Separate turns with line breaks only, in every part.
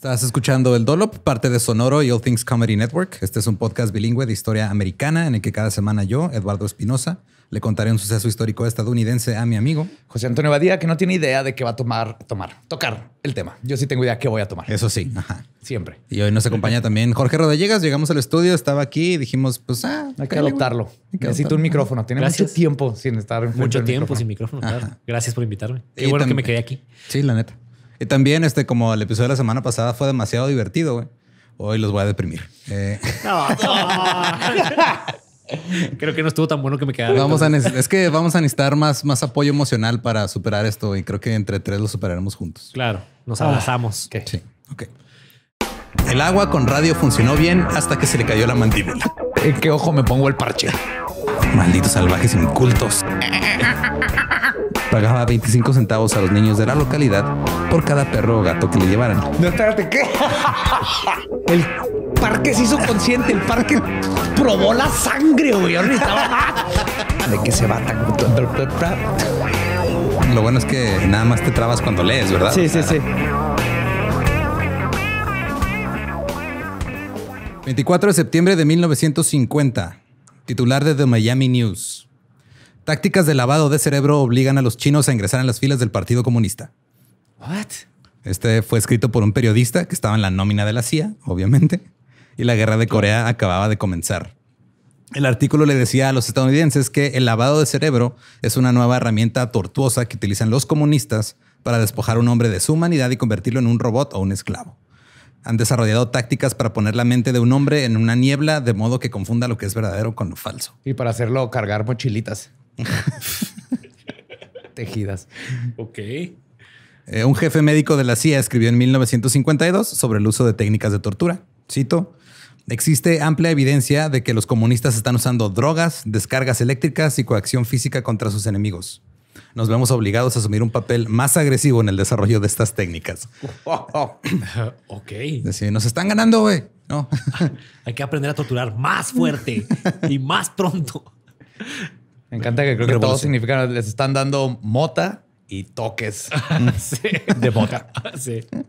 Estás escuchando El Dolop, parte de Sonoro y All Things Comedy Network. Este es un podcast bilingüe de historia americana en el que cada semana yo, Eduardo Espinosa, le contaré un suceso histórico estadounidense a mi
amigo. José Antonio Badía, que no tiene idea de qué va a tomar, tomar, tocar el tema. Yo sí tengo idea qué voy a tomar. Eso sí. Ajá. Siempre. Y hoy nos acompaña también
Jorge Rodallegas. Llegamos al estudio, estaba aquí y dijimos, pues, ah, hay que adoptarlo. Necesito un micrófono. Tiene mucho tiempo sin estar. Mucho tiempo sin micrófono. Gracias por invitarme. Qué bueno que me quedé aquí. Sí, la neta. Y eh, también, este, como el episodio de la semana pasada fue demasiado divertido, güey. Hoy los voy a deprimir. Eh,
creo que no estuvo tan bueno que me quedara. Vamos a es
que vamos a necesitar más, más apoyo emocional para superar esto y creo que entre tres lo superaremos juntos. Claro, nos abrazamos. Ah, sí, ok. El agua con radio funcionó bien hasta que se le cayó la mandíbula. ¿En eh, qué ojo me pongo el parche? Malditos salvajes incultos. pagaba 25 centavos a los niños de la localidad por cada perro o gato que le llevaran.
No, espérate, ¿qué? El parque se hizo consciente, el parque probó la sangre, güey. ¿De qué se va tan...
Lo bueno es que nada más te trabas cuando lees, ¿verdad? Sí, sí, sí. 24 de septiembre de 1950, titular de The Miami News. Tácticas de lavado de cerebro obligan a los chinos a ingresar en las filas del Partido Comunista. What? Este fue escrito por un periodista que estaba en la nómina de la CIA, obviamente, y la guerra de Corea acababa de comenzar. El artículo le decía a los estadounidenses que el lavado de cerebro es una nueva herramienta tortuosa que utilizan los comunistas para despojar a un hombre de su humanidad y convertirlo en un robot o un esclavo. Han desarrollado tácticas para poner la mente de un hombre en una niebla de modo que confunda lo que es verdadero con lo falso. Y para hacerlo cargar mochilitas. Tejidas.
Ok. Eh,
un jefe médico de la CIA escribió en 1952 sobre el uso de técnicas de tortura. Cito. Existe amplia evidencia de que los comunistas están usando drogas, descargas eléctricas y coacción física contra sus enemigos. Nos vemos obligados a asumir un papel más agresivo en el desarrollo de estas técnicas.
ok. Decir, nos están ganando, güey. No. Hay que aprender a torturar más fuerte y más pronto. Me encanta que creo que todo significa, les están dando mota y toques de mota.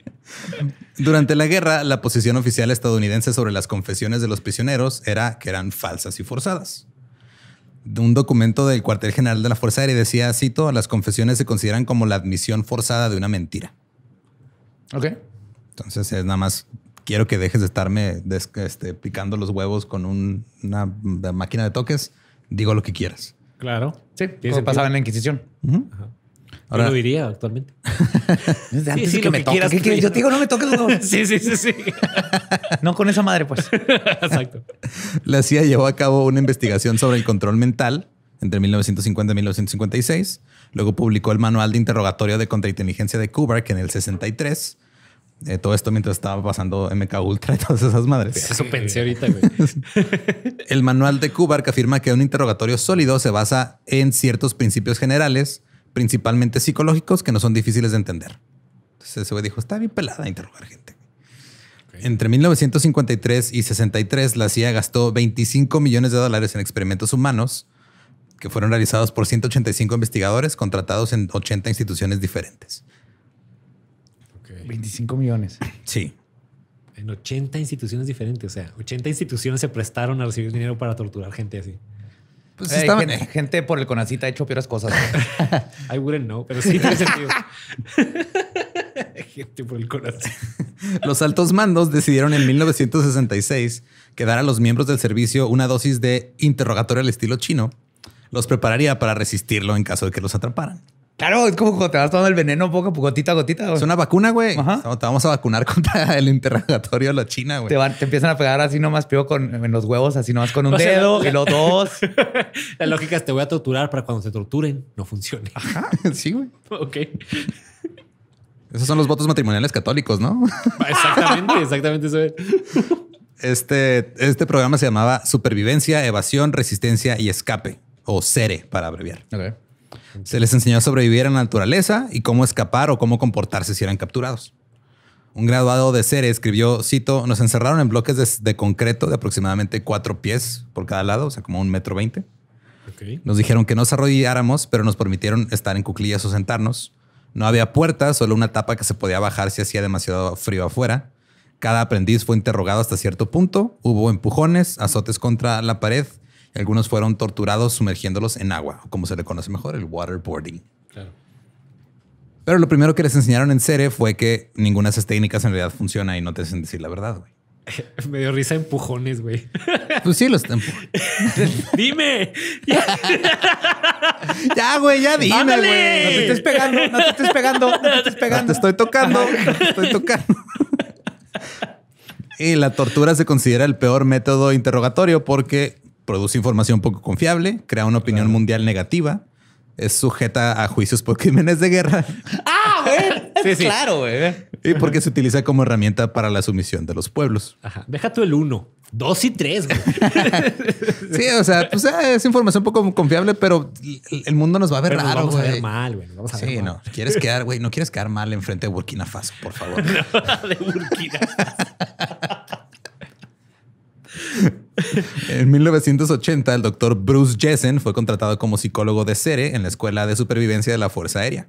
Durante la guerra, la posición oficial estadounidense sobre las confesiones de los prisioneros era que eran falsas y forzadas. Un documento del cuartel general de la Fuerza Aérea decía, cito, las confesiones se consideran como la admisión forzada de una mentira. Ok. Entonces nada más quiero que dejes de estarme este, picando los huevos con una, máquina de toques. Digo lo que quieras.
Claro. Sí, se pasaba en la Inquisición.
lo
diría actualmente. Antes sí, que me toques. Yo te digo, no me toques. sí, sí, sí, sí. no con esa madre, pues. Exacto.
La CIA llevó a cabo una investigación sobre el control mental entre 1950 y 1956. Luego publicó el Manual de Interrogatorio de Contrainteligencia de Kubrick en el 63 eh, todo esto mientras estaba pasando MK Ultra y todas esas madres. Eso pensé ahorita, güey. el manual de Kubark afirma que un interrogatorio sólido se basa en ciertos principios generales, principalmente psicológicos, que no son difíciles de entender. Entonces ese güey dijo, está bien pelada interrogar gente. Entre 1953 y 63, la CIA gastó 25 millones de dólares en experimentos humanos que fueron realizados por 185 investigadores contratados en 80 instituciones diferentes.
25 millones.
Sí.
En 80 instituciones diferentes. O sea, 80 instituciones se prestaron a recibir dinero para
torturar gente así. Pues gente, por el Conacita ha hecho peores cosas. I wouldn't know, pero sí tiene sentido. gente por el Conacita.
Los altos mandos decidieron en 1966 que dar a los miembros del servicio una dosis de interrogatorio al estilo chino los prepararía para resistirlo en caso de que los atraparan.
Claro, es como te vas tomando el veneno poco, gotita a gotita. Es una vacuna, güey. te vamos a vacunar contra el interrogatorio de la China, güey. Te, empiezan a pegar así nomás, pío, con, en los huevos, así nomás con un dedo, y los dos. La lógica es
te voy a torturar para cuando se torturen, no
funcione. Ajá,
sí, güey. ok.
Esos son los votos matrimoniales católicos, ¿no?
Exactamente, exactamente eso
Este, este programa se llamaba Supervivencia, Evasión, Resistencia y Escape, o Sere para abreviar. Ok. Se les enseñó a sobrevivir en la naturaleza y cómo escapar o cómo comportarse si eran capturados. Un graduado de Cere escribió, cito, nos encerraron en bloques de, concreto de aproximadamente cuatro pies por cada lado, o sea, como un metro veinte. Nos dijeron que nos arrodilláramos, pero nos permitieron estar en cuclillas o sentarnos. No había puertas, solo una tapa que se podía bajar si hacía demasiado frío afuera. Cada aprendiz fue interrogado hasta cierto punto. Hubo empujones, azotes contra la pared algunos fueron torturados sumergiéndolos en agua, como se le conoce mejor, el waterboarding. Claro. Pero lo primero que les enseñaron en serie fue que ninguna de esas técnicas en realidad funciona y no te hacen decir la verdad, güey.
Me dio risa empujones, güey. Pues sí, los empujones.
dime. ya, güey, ya dime, güey. No te estés pegando, no te estés pegando, no te estés pegando. te estoy tocando, estoy tocando.
y la tortura se considera el peor método interrogatorio porque produce información poco confiable, crea una opinión mundial negativa, es sujeta a juicios por crímenes de guerra.
¡Ah, güey! sí, Claro,
güey. Y porque se utiliza como herramienta para la sumisión de los pueblos. Ajá. Deja tú el uno.
Dos y tres, güey.
sí, o sea, pues, eh, es información poco confiable, pero el mundo nos va a ver raro, vamos A ver mal, güey. vamos a sí, no. Quieres quedar, güey. No quieres quedar mal enfrente de Burkina Faso, por favor. de Burkina En 1980, el doctor Bruce Jessen fue contratado como psicólogo de SERE en la Escuela de Supervivencia de la Fuerza Aérea.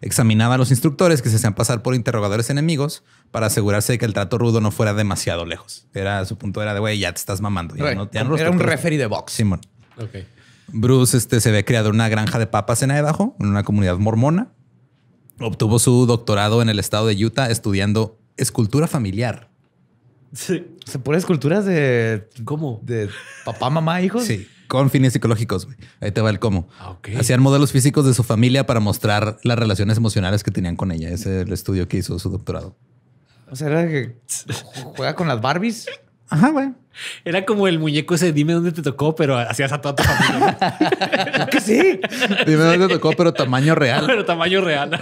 Examinaba a los instructores que se hacían pasar por interrogadores enemigos para asegurarse de que el trato rudo no fuera demasiado lejos. Era su punto era de güey, ya te estás mamando. era un referee de box. Bruce este, se ve criado en una granja de papas en Idaho, en una comunidad mormona. Obtuvo su doctorado en el estado de Utah estudiando escultura familiar.
Sí. ¿Se ponen esculturas de. ¿Cómo? De
papá, mamá, hijos. Sí, con fines psicológicos. Ahí te va el cómo. Ah, Hacían modelos físicos de su familia para mostrar las relaciones emocionales que tenían con ella. Ese es el estudio que hizo su doctorado.
O sea, era que juega con las Barbies. Ajá, güey. Era como el muñeco ese, dime
dónde te tocó, pero hacías a toda tu familia. que sí. Dime dónde te tocó, pero tamaño real. Pero tamaño real.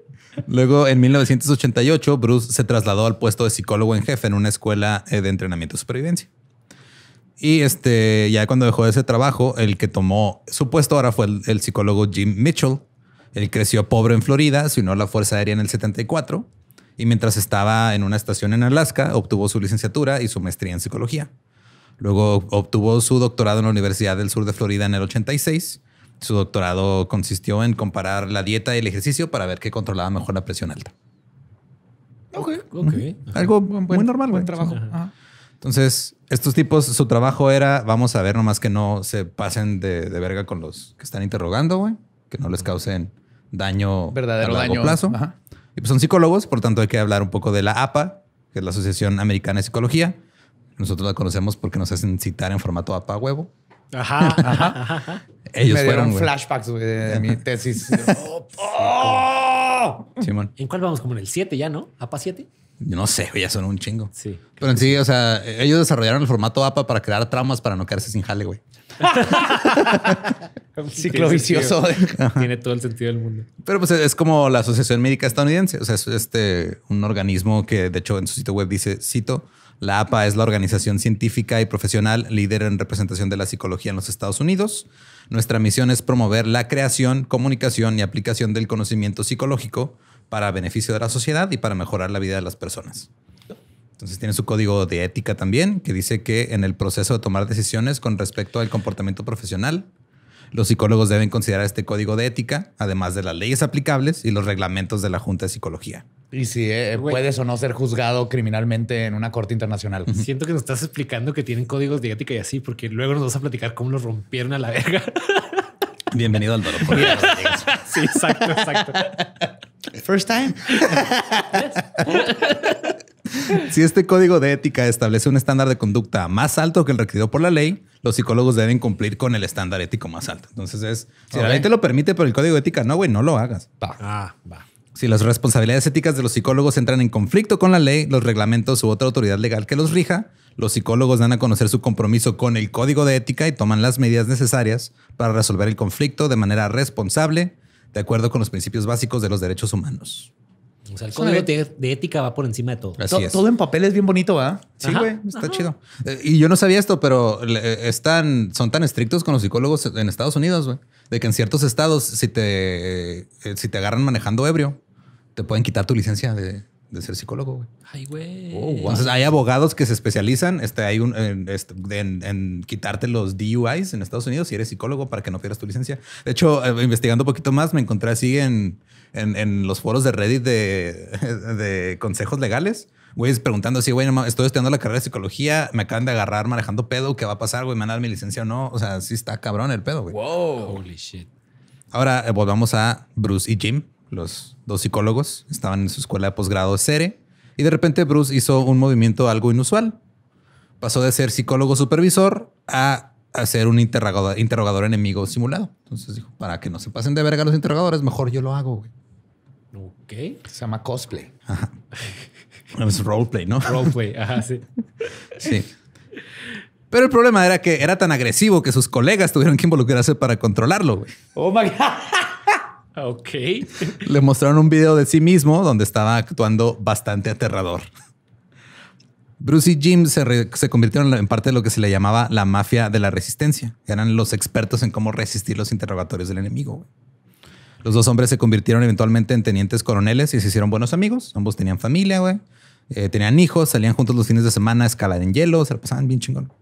Luego, en 1988, Bruce se trasladó al puesto de psicólogo en jefe en una escuela eh, de entrenamiento de supervivencia. Y este, ya cuando dejó ese trabajo, el que tomó su puesto ahora fue el, psicólogo Jim Mitchell. Él creció pobre en Florida, se unió a la Fuerza Aérea en el 74 y mientras estaba en una estación en Alaska, obtuvo su licenciatura y su maestría en psicología. Luego obtuvo su doctorado en la Universidad del Sur de Florida en el 86. Su doctorado consistió en comparar la dieta y el ejercicio para ver qué controlaba mejor la presión alta.
Ok, ok. Algo muy normal, buen, trabajo.
Entonces, estos tipos, su trabajo era, vamos a ver nomás que no se pasen de, verga con los que están interrogando, güey, que no les causen daño a largo plazo. Ajá. Y pues, son psicólogos, por tanto hay que hablar un poco de la APA, que es la Asociación Americana de Psicología. Nosotros la conocemos porque nos hacen citar en formato APA huevo. Ajá, ajá, ajá. Ellos Me dieron flashbacks de mi tesis.
¿En cuál vamos? Como en el 7 ya, ¿no? APA 7.
no sé, ya son un chingo. Sí. Pero en sí, o sea, ellos desarrollaron el formato APA para crear traumas para no quedarse sin jale, güey. ciclo vicioso. Tiene todo el
sentido del mundo.
Pero pues es como la Asociación Médica Estadounidense. O sea, es este, un organismo que de hecho en su sitio web dice, cito, la APA es la organización científica y profesional líder en representación de la psicología en los Estados Unidos. Nuestra misión es promover la creación, comunicación y aplicación del conocimiento psicológico para beneficio de la sociedad y para mejorar la vida de las personas. Entonces tiene su código de ética también, que dice que en el proceso de tomar decisiones con respecto al comportamiento profesional, los psicólogos deben considerar este código de ética, además de las leyes aplicables y los reglamentos de la Junta de Psicología.
Y si eh, eh, puedes o no ser juzgado criminalmente en una corte internacional. Siento que nos estás explicando que tienen códigos de ética y así, porque luego nos vas a platicar cómo los rompieron a la verga.
Bienvenido al sí, exacto, exacto. First time. si este código de ética establece un estándar de conducta más alto que el requerido por la ley, los psicólogos deben cumplir con el estándar ético más alto. Entonces es, si la ley te lo permite, pero el código de ética no, güey, no lo hagas. Ah, si las responsabilidades éticas de los psicólogos entran en conflicto con la ley, los reglamentos u otra autoridad legal que los rija, los psicólogos dan a conocer su compromiso con el código de ética y toman las medidas necesarias para resolver el conflicto de manera responsable, de acuerdo con los principios básicos de los derechos humanos.
O sea, el código de, ética va por encima de todo.
Todo en
papel es bien bonito, ¿verdad? Sí, güey, está chido.
Eh, y yo no sabía esto, pero eh, están, son tan estrictos con los psicólogos en Estados Unidos, güey, de que en ciertos estados, si te, eh, si te agarran manejando ebrio, te pueden quitar tu licencia de, ser psicólogo, güey. Ay,
güey. Oh, Entonces
hay abogados que se especializan, este, hay un, en, este, en, quitarte los DUIs en Estados Unidos si eres psicólogo para que no pierdas tu licencia. De hecho, investigando un poquito más, me encontré así en en, los foros de Reddit de, consejos legales. Güey, preguntando así, güey, estoy estudiando la carrera de psicología, me acaban de agarrar manejando pedo, ¿qué va a pasar, güey? ¿Me van a dar mi licencia o no? O sea, sí está cabrón el pedo, güey. Wow. Holy shit. Ahora eh, volvamos a Bruce y Jim, los dos psicólogos. Estaban en su escuela de posgrado SERE y de repente Bruce hizo un movimiento algo inusual. Pasó de ser psicólogo supervisor a ser un interrogador, interrogador enemigo simulado. Entonces dijo, para que no se pasen de verga los interrogadores, mejor yo lo hago, güey. Ok. Se
llama cosplay.
Ajá. es roleplay, ¿no? Roleplay, ajá, sí. sí. Pero el problema era que era tan agresivo que sus colegas tuvieron que involucrarse para controlarlo. Güey.
Oh my God. ok.
Le mostraron un video de sí mismo donde estaba actuando bastante aterrador. Bruce y Jim se, se, convirtieron en parte de lo que se le llamaba la mafia de la resistencia. Eran los expertos en cómo resistir los interrogatorios del enemigo. Los dos hombres se convirtieron eventualmente en tenientes coroneles y se hicieron buenos amigos. Ambos tenían familia, güey. Eh, tenían hijos, salían juntos los fines de semana a escalar en hielo, se la pasaban bien chingón.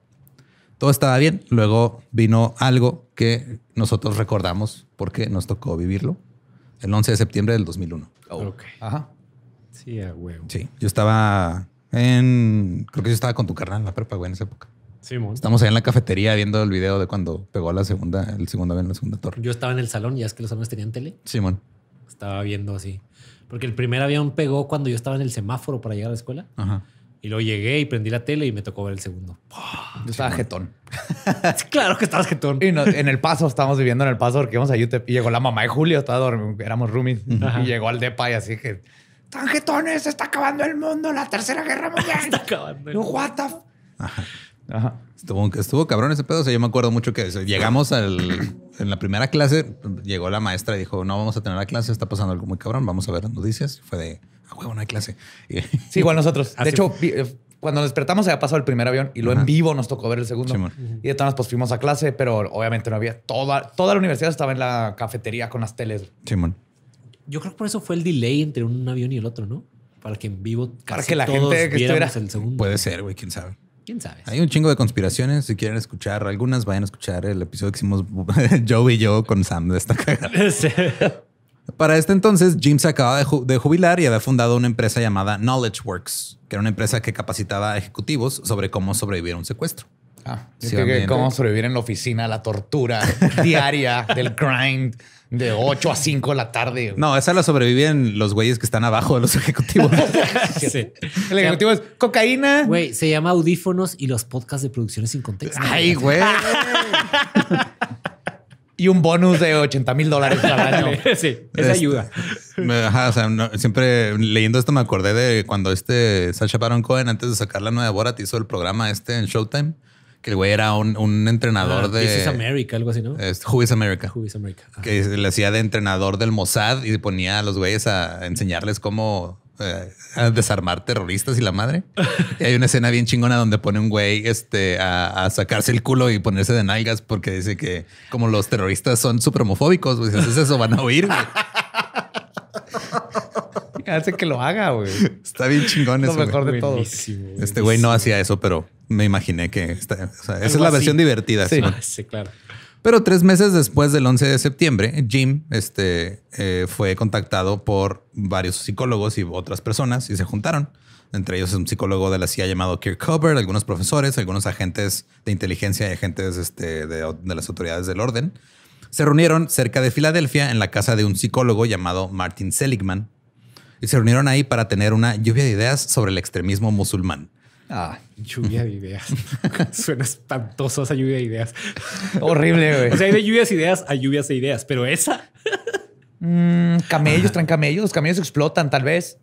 Todo estaba bien. Luego vino algo que nosotros recordamos porque nos tocó vivirlo. El 11 de septiembre del 2001. Ok. Ajá.
Sí, a huevo.
Sí, yo estaba en... Creo que yo estaba con tu carnal en la prepa, güey, en esa época. Simón, Estamos ahí en la cafetería viendo el video de cuando pegó la segunda, el segundo en la segunda torre.
Yo estaba en el salón, y es que los salones tenían tele. Simón. Estaba viendo así. Porque el primer avión pegó cuando yo estaba en el semáforo para llegar a la
escuela. Ajá. Y luego llegué y prendí la tele y me tocó ver el segundo. Yo estaba jetón. claro que estabas jetón. Y en el paso, estábamos viviendo en el paso porque íbamos a YouTube y llegó la mamá de Julio, estaba dormido, éramos roomies. Y llegó al depa y así que, ¡tan jetones! ¡Está acabando el mundo! ¡La tercera guerra mundial! ¡Está acabando What Ajá. Estuvo, estuvo cabrón ese
pedo. O sea, yo me acuerdo mucho que llegamos en la primera clase, llegó la maestra y dijo, no
vamos a tener la clase, está pasando algo muy cabrón, vamos a ver las noticias. Fue de, a huevo, no hay clase. sí, igual nosotros. Ah, de hecho, eh, cuando despertamos Se había pasado el primer avión y luego en vivo nos tocó ver el segundo. y de todas pues fuimos a clase, pero obviamente no había. Toda, toda la universidad estaba en la cafetería con las teles. Simón. yo creo que por eso fue el delay entre un avión y el otro, ¿no? Para que en vivo casi Para que
la gente que estuviera... el segundo. Puede ser, güey, quién sabe. ¿Quién sabe? Hay un chingo de conspiraciones. Si quieren escuchar algunas, vayan a escuchar el episodio que hicimos Joe y yo con Sam de esta cagada. Para este entonces, Jim se acaba de, de, jubilar y había fundado una empresa llamada Knowledge Works, que era una empresa que capacitaba a ejecutivos sobre cómo sobrevivir a un secuestro. Ah, que cómo
sobrevivir en la oficina, la tortura diaria del grind de 8 a 5 de la tarde.
No, esa la sobreviven los güeyes que están abajo de los ejecutivos.
sí. El ejecutivo
es cocaína. Güey, se llama audífonos y los podcasts de producciones sin contexto. Ay, güey.
y un bonus de 80 mil dólares cada año. sí, esa este, ayuda.
Ajá, o siempre leyendo esto me acordé de cuando este Sacha Baron Cohen, antes de sacar la nueva Borat, hizo el programa este en Showtime que el güey era un, entrenador ah, de. This is America, algo así, ¿no? Who is America. Who is America. Que le hacía de entrenador del Mossad y ponía a los güeyes a enseñarles cómo eh, desarmar terroristas y la madre. y hay una escena bien chingona donde pone un güey este, a, sacarse el culo y ponerse de nalgas porque dice que como los terroristas son súper homofóbicos, pues eso, van a oír.
Hace que lo haga, güey. Está bien chingón Lo mejor de todos.
Este güey no hacía eso, pero me imaginé que esa es la versión divertida. Sí. Ah, sí, claro. Pero tres meses después del 11 de septiembre, Jim este, eh, fue contactado por varios psicólogos y otras personas y se juntaron. Entre ellos un psicólogo de la CIA llamado Kirk Hubbard, algunos profesores, algunos agentes de inteligencia y agentes este, de, las autoridades del orden. Se reunieron cerca de Filadelfia en la casa de un psicólogo llamado Martin Seligman y se reunieron ahí para tener una lluvia de ideas sobre el extremismo musulmán.
Ah. Lluvia de ideas. Suena espantoso esa lluvia de ideas. Horrible, güey. O sea, hay de lluvias de ideas a lluvias
de ideas, pero esa.
Mm, camellos, traen camellos. Los camellos explotan, tal vez.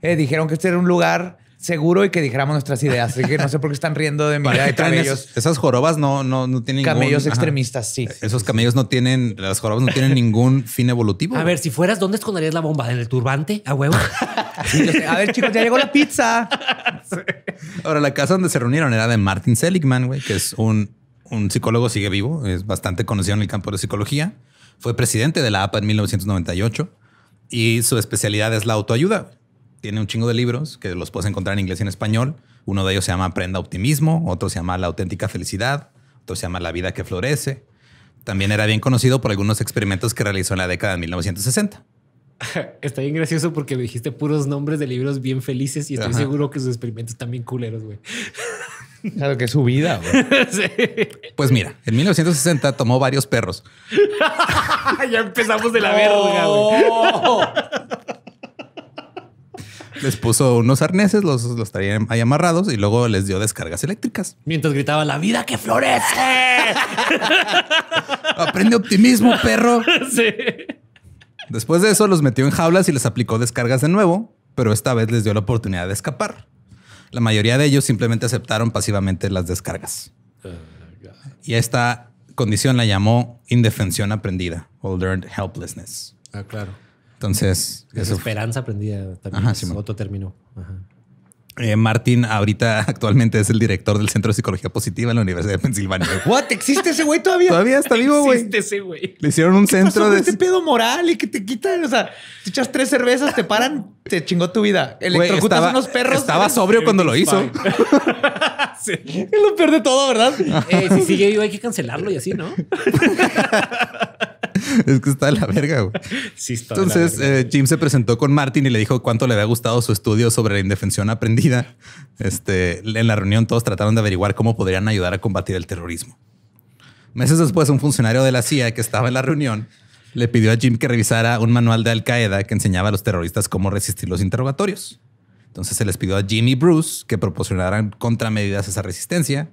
Eh, dijeron que este era un lugar seguro y que dijéramos nuestras ideas. Así que no sé por qué están riendo de mi de camellos.
esas jorobas no, no, no tienen Camellos extremistas, sí. Esos camellos no tienen, las jorobas no tienen ningún fin evolutivo. A ver, si
fueras, ¿dónde esconderías la bomba? ¿En el turbante? ¿A huevo? A ver, chicos, ya llegó la pizza.
Ahora, la casa donde se reunieron era de Martin Seligman, güey, que es un psicólogo, sigue vivo, es bastante conocido en el campo de psicología. Fue presidente de la APA en 1998 y su especialidad es la autoayuda tiene un chingo de libros que los puedes encontrar en inglés y en español. Uno de ellos se llama Aprenda Optimismo, otro se llama La auténtica felicidad, otro se llama La vida que florece. También era bien conocido por algunos experimentos que realizó en la década de 1960.
Está bien gracioso porque dijiste puros nombres de libros bien felices y estoy seguro que sus experimentos también bien culeros, güey.
Claro que es su vida. güey.
Pues mira, en 1960 tomó varios perros.
ya empezamos de la verga, güey
les puso unos arneses, los, los traían ahí amarrados y luego les dio descargas eléctricas. Mientras gritaba, la vida que florece. Aprende optimismo, perro. Sí. Después de eso los metió en jaulas y les aplicó descargas de nuevo, pero esta vez les dio la oportunidad de escapar. La mayoría de ellos simplemente aceptaron pasivamente las descargas. Oh, y esta condición la llamó indefensión aprendida o learned helplessness. Ah, claro. Entonces. Desesperanza
esperanza aprendida también Ajá, sí, otro
eh, Martín ahorita actualmente es el director del Centro de Psicología Positiva en la Universidad de Pensilvania.
¿What? ¿Existe ese güey todavía? Todavía está vivo, güey. Existe ese güey. Le hicieron un centro pasó de... Este pedo moral y que te quitan, o sea, te echas tres cervezas, te paran, te chingó tu vida. Electrocutas estaba, unos perros. Estaba sobrio cuando lo hizo. sí. Es lo peor de todo, ¿verdad? Eh, si sigue vivo
hay que cancelarlo y así, ¿no?
es que está de la verga, Entonces, eh, Jim se presentó con Martin y le dijo cuánto le había gustado su estudio sobre la indefensión aprendida. Este, en la reunión todos trataron de averiguar cómo podrían ayudar a combatir el terrorismo. Meses después, un funcionario de la CIA que estaba en la reunión le pidió a Jim que revisara un manual de Al Qaeda que enseñaba a los terroristas cómo resistir los interrogatorios. Entonces se les pidió a Jim y Bruce que proporcionaran contramedidas a esa resistencia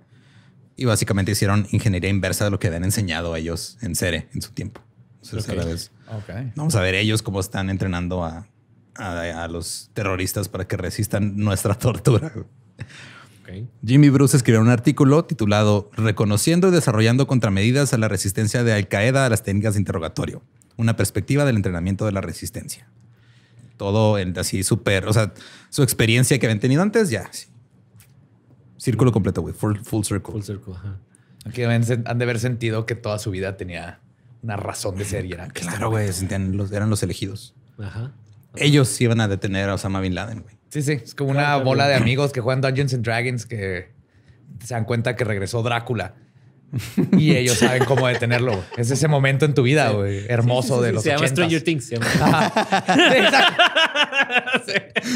y básicamente hicieron ingeniería inversa de lo que habían enseñado ellos en Cere en su tiempo
vez. Vamos a
ver ellos cómo están entrenando a, los terroristas para que resistan nuestra tortura. Jimmy Bruce escribió un artículo titulado Reconociendo y desarrollando contramedidas a la resistencia de Al Qaeda a las técnicas de interrogatorio. Una perspectiva del entrenamiento de la resistencia. Todo así súper, o sea, su experiencia que habían tenido antes, ya. Círculo completo, güey. Full, circle. Full circle,
han de haber sentido que toda su vida tenía una razón de ser y era. Claro, güey, eran
los elegidos. Ajá.
Ellos iban a detener a Osama Bin Laden, güey. Sí, sí. Es como una bola de amigos que juegan Dungeons and Dragons que se dan cuenta que regresó Drácula. y ellos saben cómo detenerlo. Es ese momento en tu vida, güey. Hermoso de los Se llama Stranger Things.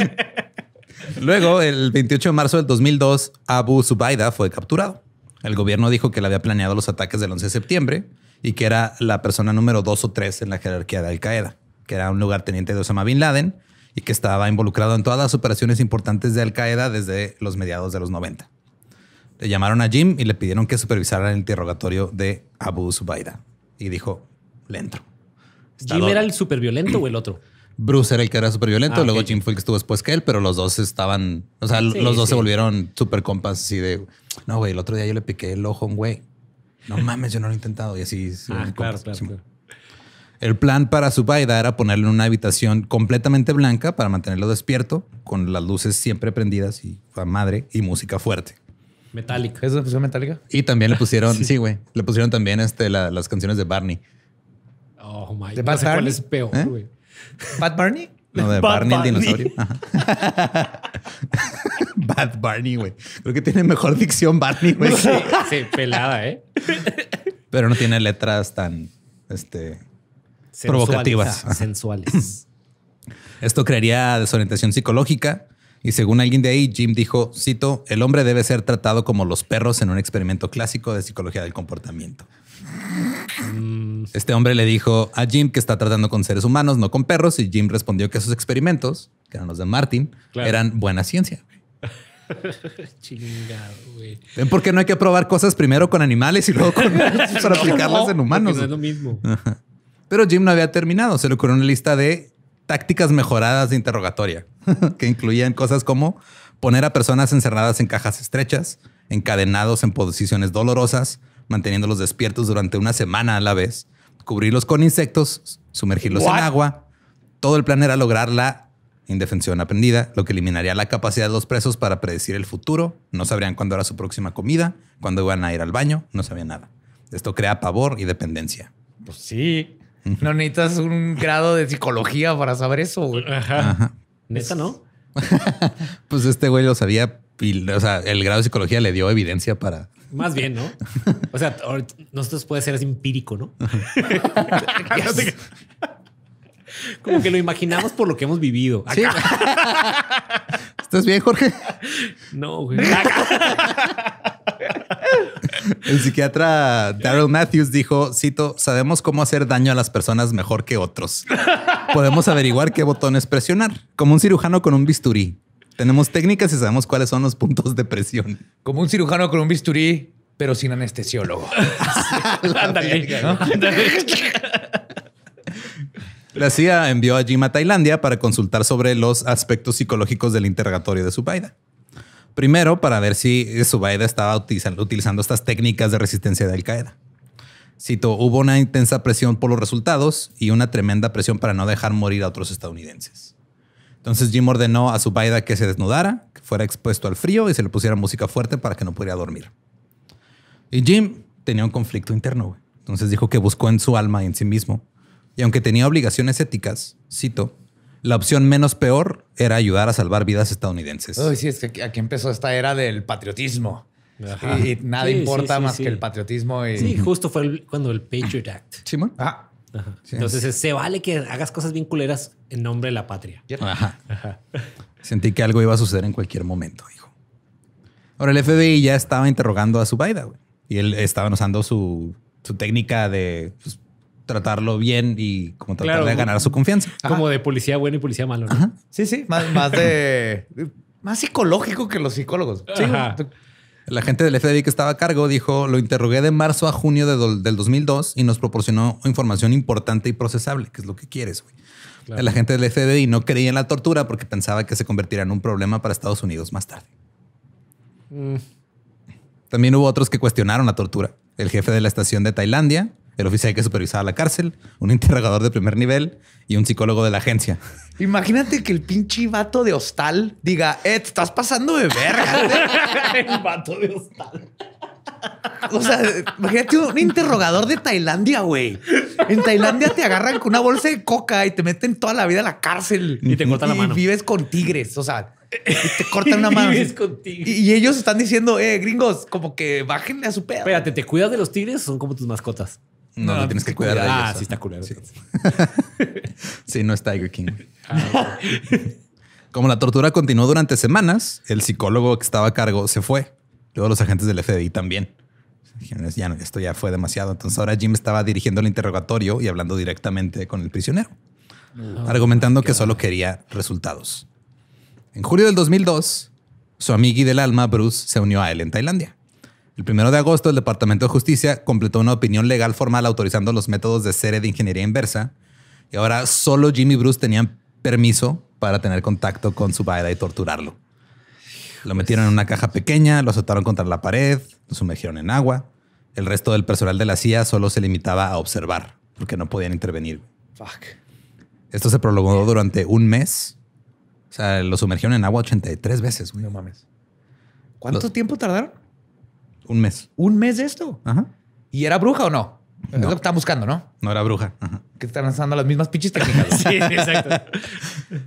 Luego,
el 28 de marzo del 2002, Abu Zubaydah fue capturado. El gobierno dijo que le había planeado los ataques del 11 de septiembre y que era la persona número dos o tres en la jerarquía de Al Qaeda, que era un lugar teniente de Osama Bin Laden y que estaba involucrado en todas las operaciones importantes de Al Qaeda desde los mediados de los 90. Le llamaron a Jim y le pidieron que supervisara el interrogatorio de Abu Zubaydah y dijo: Le entro. ¿Jim era el violento o el otro? Bruce era el que era súper violento, ah, luego Jim fue el que estuvo después que él, pero los dos estaban, o sea, los dos se volvieron súper compas así de, no, güey, el otro día yo le piqué el ojo a un güey. No mames, yo no lo he intentado. Y así. Ah, claro, claro, El plan para su vaida era ponerlo en una habitación completamente blanca para mantenerlo despierto, con las luces siempre prendidas y madre y música fuerte.
Metálica. ¿Eso le pusieron metálica? Y
también le pusieron, sí. güey. Le pusieron también este, las canciones de Barney.
Oh my ¿De cuál es peor, ¿Eh? güey. ¿Bad Barney?
No, de Barney, el dinosaurio. Bad Barney, güey. Creo que tiene mejor dicción Barney, güey. sí pelada, ¿eh? Pero no tiene letras tan este, provocativas. sensuales. Esto crearía desorientación psicológica. Y según alguien de ahí, Jim dijo, cito, el hombre debe ser tratado como los perros en un experimento clásico de psicología del comportamiento. Mm. Este hombre le dijo a Jim que está tratando con seres humanos, no con perros, y Jim respondió que sus experimentos, que eran los de Martin, eran buena ciencia.
Chingado, güey.
¿Ven por qué no hay que probar cosas primero con animales y luego con para aplicarlas en humanos? No es lo mismo. Pero Jim no había terminado. Se le ocurrió una lista de tácticas mejoradas de interrogatoria que incluían cosas como poner a personas encerradas en cajas estrechas, encadenados en posiciones dolorosas, manteniéndolos despiertos durante una semana a la vez, cubrirlos con insectos, sumergirlos en agua. Todo el plan era lograr la indefensión aprendida, lo que eliminaría la capacidad de los presos para predecir el futuro, no sabrían cuándo era su próxima comida, cuándo iban a ir al baño, no sabían nada.
Esto crea pavor y dependencia. Pues sí. No necesitas un grado de psicología para saber eso. Ajá. Neta, ¿no?
pues este güey lo sabía y, o sea, el grado de psicología le dio evidencia para.
Más bien, ¿no? O sea, nosotros puede ser así empírico, ¿no? Como que lo imaginamos por lo que hemos vivido.
¿Estás bien, Jorge? No, güey. El psiquiatra Daryl Matthews dijo, cito, sabemos cómo hacer daño a las personas mejor que otros. Podemos averiguar qué botones presionar, como un cirujano con un bisturí. Tenemos técnicas y sabemos
cuáles son los puntos de presión. Como un cirujano con un bisturí, pero sin anestesiólogo.
Ándale, ¿no?
La CIA
envió a Jim a Tailandia para consultar sobre los aspectos psicológicos del interrogatorio de Subaida. Primero, para ver si Subaida estaba utilizando, estas técnicas de resistencia de Al Qaeda. Cito, hubo una intensa presión por los resultados y una tremenda presión para no dejar morir a otros estadounidenses. Entonces Jim ordenó a Subaida que se desnudara, que fuera expuesto al frío y se le pusiera música fuerte para que no pudiera dormir. Y Jim tenía un conflicto interno. Entonces dijo que buscó en su alma y en sí mismo y aunque tenía obligaciones éticas, cito, la opción menos peor era ayudar a salvar vidas estadounidenses.
sí, es que aquí empezó esta era del patriotismo. Y, nada importa más que el patriotismo. Sí, justo
fue cuando el Patriot Act. Ah. ¿Sí, Ajá. Entonces se vale que hagas cosas bien culeras en nombre de la patria. Ajá.
Sentí que algo iba a suceder en cualquier momento, dijo. Ahora el FBI ya estaba interrogando a su güey, y él estaba usando su, técnica de pues, tratarlo bien y como tratar de ganar su confianza. Como de policía bueno y policía malo. Sí, sí, más,
más de más psicológico que los psicólogos.
la gente del FBI que estaba a cargo dijo, lo interrogué de marzo a junio del 2002 y nos proporcionó información importante y procesable, que es lo que quieres. Güey. La gente del FBI no creía en la tortura porque pensaba que se convertiría en un problema para Estados Unidos más tarde. Mm. También hubo otros que cuestionaron la tortura. El jefe de la estación de Tailandia, el oficial que supervisaba la cárcel, un interrogador de primer nivel y un
psicólogo de la agencia. Imagínate que el pinche vato de hostal diga, eh, te estás pasando de verga. el vato de hostal. O sea, imagínate un interrogador de Tailandia, güey. En Tailandia te agarran con una bolsa de coca y te meten toda la vida a la cárcel. Y te cortan la mano. vives con tigres, o sea, te cortan una mano. vives con tigres. Y, ellos están diciendo, eh, gringos, como que bájenle a su pedo. Espérate, ¿te cuidas de los tigres o son como tus mascotas? no, no tienes que cuidar. ellos. Ah, sí,
ah. está Sí. no es Tiger King. Ah, Como la tortura continuó durante semanas, el psicólogo que estaba a cargo se fue. Luego los agentes del FBI también. esto ya fue demasiado. Entonces ahora Jim estaba dirigiendo el interrogatorio y hablando directamente con el prisionero, argumentando que solo quería resultados. En julio del 2002, su y del alma, Bruce, se unió a él en Tailandia. El primero de agosto, el Departamento de Justicia completó una opinión legal formal autorizando los métodos de serie de ingeniería inversa. Y ahora solo Jimmy Bruce tenían permiso para tener contacto con su y torturarlo. Lo metieron en una caja pequeña, lo azotaron contra la pared, lo sumergieron en agua. El resto del personal de la CIA solo se limitaba a observar, porque no podían intervenir. Esto se prolongó durante un mes. O sea, lo sumergieron en agua 83 veces. Güey. No mames.
¿Cuánto tiempo tardaron? Un mes. Un mes de esto. Ajá. ¿Y era bruja o no? no. estaban buscando, ¿no? No era bruja. Que están lanzando las mismas pinches técnicas. sí, exacto.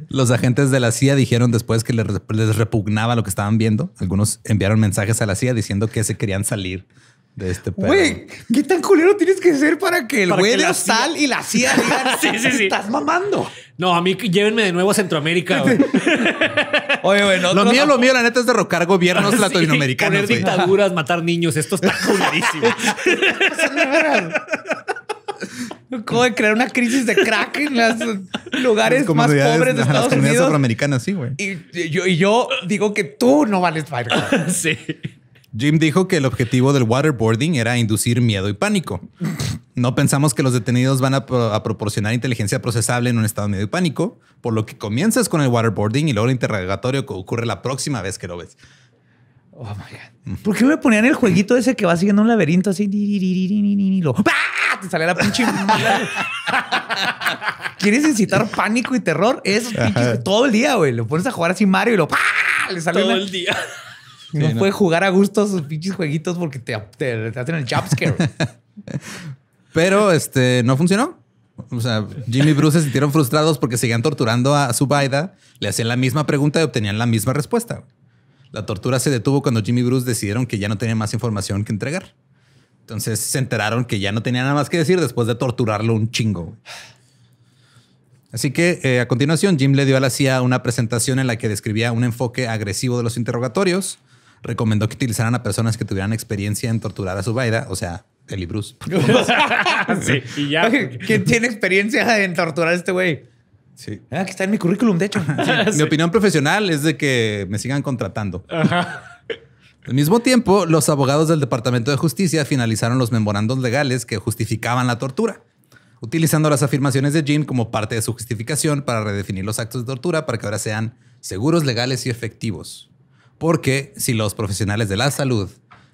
Los agentes de la CIA dijeron después que les repugnaba lo que estaban viendo. Algunos enviaron mensajes a la CIA diciendo que se querían salir de este perro. Güey,
¿qué tan culero tienes que ser para que el güey de y la CIA digan, sí, sí, sí. estás mamando?
No, a mí llévenme de nuevo a Centroamérica. Güey. Oye, bueno, lo mío, lo mío, la neta es derrocar gobiernos latinoamericanos. Poner dictaduras, matar niños, esto está culerísimo.
¿Cómo de crear una crisis de crack en los lugares más pobres de Estados las Unidos.
afroamericanas, sí, güey.
Y, yo, y, yo, digo que tú no vales para sí.
Jim dijo que el objetivo del waterboarding era inducir miedo y pánico. No pensamos que los detenidos van a, proporcionar inteligencia procesable en un estado de miedo y pánico, por lo que comienzas con el waterboarding y luego el interrogatorio que ocurre la próxima vez que lo ves.
Oh my God. ¿Por qué me ponían el jueguito ese que va siguiendo un laberinto así? Y Te sale la pinche. ¿Quieres incitar pánico y terror? Eso, todo el día, güey. Lo pones a jugar así Mario y lo. ¡Pah! Le sale todo el día no, puede jugar a gusto sus pinches jueguitos porque te, hacen el scare
Pero este no funcionó. O sea, Jimmy Bruce se sintieron frustrados porque seguían torturando a Subaida, le hacían la misma pregunta y obtenían la misma respuesta. La tortura se detuvo cuando Jimmy Bruce decidieron que ya no tenían más información que entregar. Entonces se enteraron que ya no tenía nada más que decir después de torturarlo un chingo. Así que eh, a continuación, Jim le dio a la CIA una presentación en la que describía un enfoque agresivo de los interrogatorios recomendó que utilizaran a personas que tuvieran experiencia en torturar a su o sea, Eli Bruce.
sí, y ya. ¿Quién tiene experiencia en torturar a este güey? Sí. Ah, que está en mi currículum, de hecho.
Mi opinión profesional es de que me sigan contratando.
Al
mismo tiempo, los abogados del Departamento de Justicia finalizaron los memorandos legales que justificaban la tortura, utilizando las afirmaciones de Jim como parte de su justificación para redefinir los actos de tortura para que ahora sean seguros, legales y efectivos. Porque si los profesionales de la salud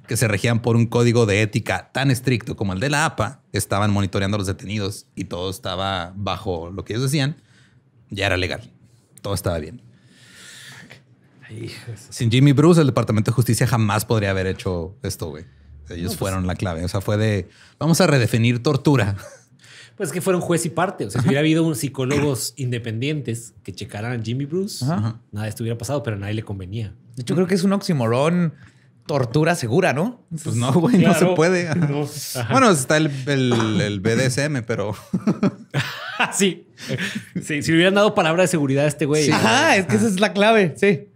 que se regían por un código de ética tan estricto como el de la APA, estaban monitoreando a los detenidos y todo estaba bajo lo que ellos decían, ya era legal. Todo estaba bien. Sin Jimmy Bruce, el Departamento de Justicia jamás podría haber hecho esto, güey. Ellos pues fueron la clave. O sea, fue de vamos a redefinir tortura.
Pues que fueron juez y parte. O sea, si hubiera habido unos psicólogos independientes que checaran a Jimmy Bruce, nada estuviera esto hubiera pasado, pero a nadie le convenía. Yo creo
que es un oximorón tortura segura, ¿no? Pues no, güey, no se puede. Bueno, está el, BDSM, pero. sí.
sí. Si le hubieran dado
palabra de seguridad a este
güey. Ajá,
es que esa es la clave, sí.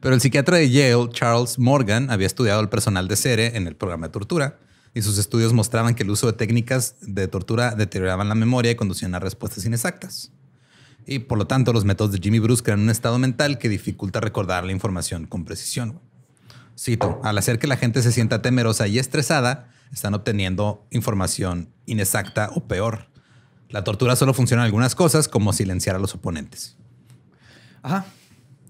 Pero el psiquiatra de Yale, Charles Morgan, había estudiado al personal de Cere en el programa de tortura y sus estudios mostraban que el uso de técnicas de tortura deterioraban la memoria y conducían a respuestas inexactas. Y por lo tanto, los métodos de Jimmy Bruce crean un estado mental que dificulta recordar la información con precisión. Cito, al hacer que la gente se sienta temerosa y estresada, están obteniendo información inexacta o peor. La tortura solo funciona en algunas cosas, como silenciar a los oponentes. Ajá.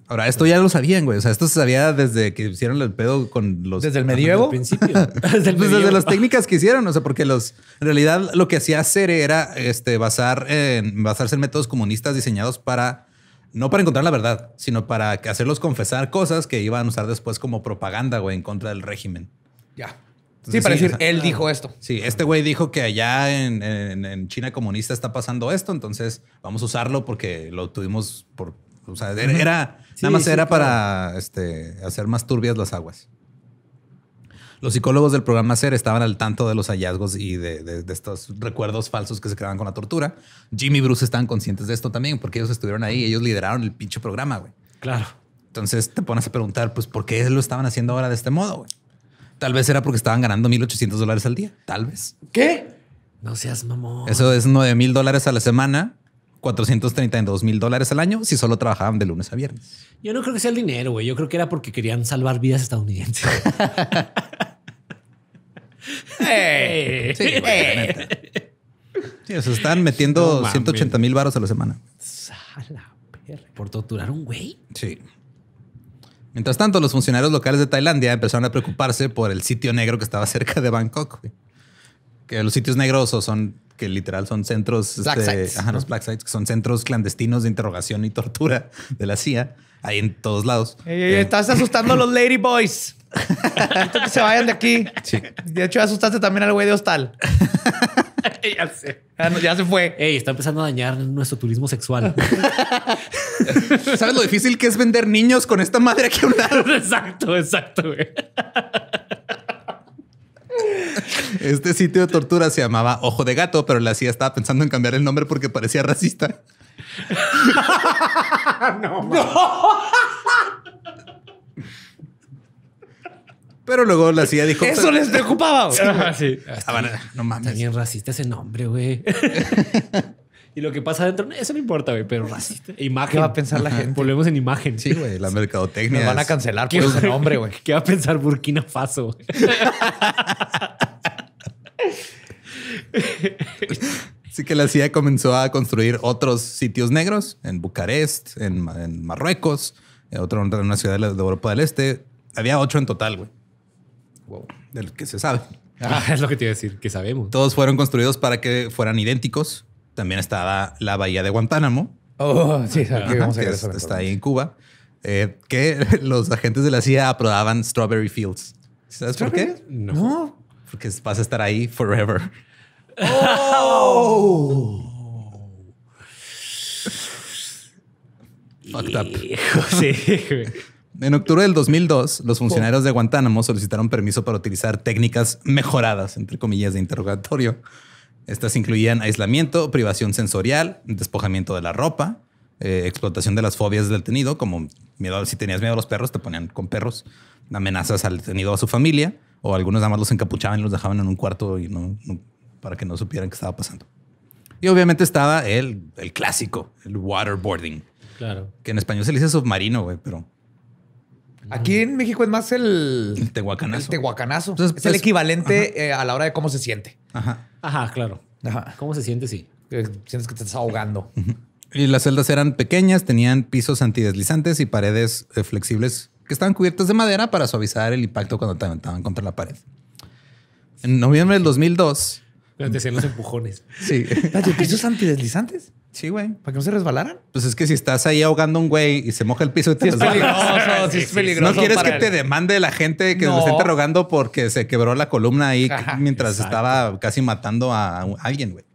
Ahora, esto ya lo sabían, güey. O sea, esto se sabía desde que hicieron el pedo con los. Desde el medievo. Desde principio. Pues desde, las técnicas que hicieron. O sea, porque los. En realidad, lo que hacía hacer era este, basar basarse en métodos comunistas diseñados para. No para encontrar la verdad, sino para hacerlos confesar cosas que iban a usar después como propaganda, güey, en contra del régimen.
Ya. sí, para decir, él dijo esto.
Sí, este güey dijo que allá en China comunista está pasando esto, entonces vamos a usarlo porque lo tuvimos por. O sea, era Nada más era para este, hacer más turbias las aguas. Los psicólogos del programa SER estaban al tanto de los hallazgos y de, estos recuerdos falsos que se creaban con la tortura. Jimmy y Bruce estaban conscientes de esto también porque ellos estuvieron ahí, ellos lideraron el pinche programa, güey. Claro. Entonces te pones a preguntar, pues, ¿por qué lo estaban haciendo ahora de este modo, güey? Tal vez era porque estaban ganando 1.800 dólares al día, tal vez. ¿Qué? No seas mamón. Eso es 9,000 mil dólares a la semana 432 mil dólares al año si solo trabajaban de lunes a viernes.
Yo no creo que sea el dinero, güey. Yo creo que era porque querían salvar vidas estadounidenses.
hey, sí, están
metiendo 180 mil varos a la semana. Sala, perra.
¿Por torturar a un güey? Sí. Mientras tanto, los funcionarios locales de Tailandia empezaron a preocuparse por el sitio negro que estaba cerca de Bangkok. Güey que los sitios negros son que literal son centros. Este, black los black sites, que son centros clandestinos de interrogación y tortura de la CIA. Ahí en todos lados.
Eh, estás asustando a los Lady Boys. que se vayan de aquí. De hecho, asustaste también al güey de hostal.
ya se fue. Ey, está empezando a dañar nuestro turismo sexual.
¿Sabes lo difícil que es vender niños con esta madre aquí a un Exacto, exacto, güey. Este sitio de tortura se llamaba Ojo de Gato, pero la CIA estaba pensando en cambiar el nombre porque parecía racista. Pero luego la CIA
dijo... Eso pues, les preocupaba. Sí, no mames. bien racista ese nombre, güey. Y lo que pasa adentro, eso no importa, güey, pero racista. Imagen. ¿Qué va a pensar la gente? Volvemos en imagen. Sí, güey, la mercadotecnia. Nos van a cancelar por ese nombre, güey. ¿Qué va a pensar Burkina Faso?
Así que la CIA comenzó a construir otros sitios negros en Bucarest, en, Marruecos, en otra en una ciudad de Europa del Este. Había ocho en total, güey. Del que se sabe. Ah, es lo que te iba a decir, que sabemos. Todos fueron construidos para que fueran idénticos también estaba la, bahía de Guantánamo.
Oh, sí, que está ahí
en Cuba. Eh, que los agentes de la CIA aprobaban Strawberry Fields. ¿Sabes
por qué? No.
Porque vas a estar ahí forever.
Oh. up.
En octubre del 2002, los oh. funcionarios de Guantánamo solicitaron permiso para utilizar técnicas mejoradas, entre comillas, de interrogatorio estas incluían aislamiento, privación sensorial, despojamiento de la ropa, eh, explotación de las fobias del detenido, como miedo, si tenías miedo a los perros, te ponían con perros, amenazas al detenido a su familia, o algunos nada más los encapuchaban y los dejaban en un cuarto y no, para que no supieran qué estaba pasando. Y obviamente estaba el, clásico,
el waterboarding. Claro. Que en español se le dice submarino, güey, pero. Aquí en México es más el. El tehuacanazo. El tehuacanazo. es el pues, equivalente eh, a la hora de cómo se siente. Ajá. Ajá, claro. Ajá. ¿Cómo se siente? Si eh, Sientes que te estás ahogando.
Y las celdas eran pequeñas, tenían pisos antideslizantes y paredes eh, flexibles que estaban cubiertas de madera para suavizar el impacto cuando te aventaban contra la pared. En noviembre del
2002... de hacían los empujones. Sí. pisos antideslizantes? Sí, güey. ¿Para que no se resbalaran?
Pues es que si estás ahí ahogando a un güey y se moja el piso, es peligroso. es peligroso. No quieres que te demande la gente que te nos esté interrogando porque se quebró la columna ahí mientras estaba casi matando a alguien, güey.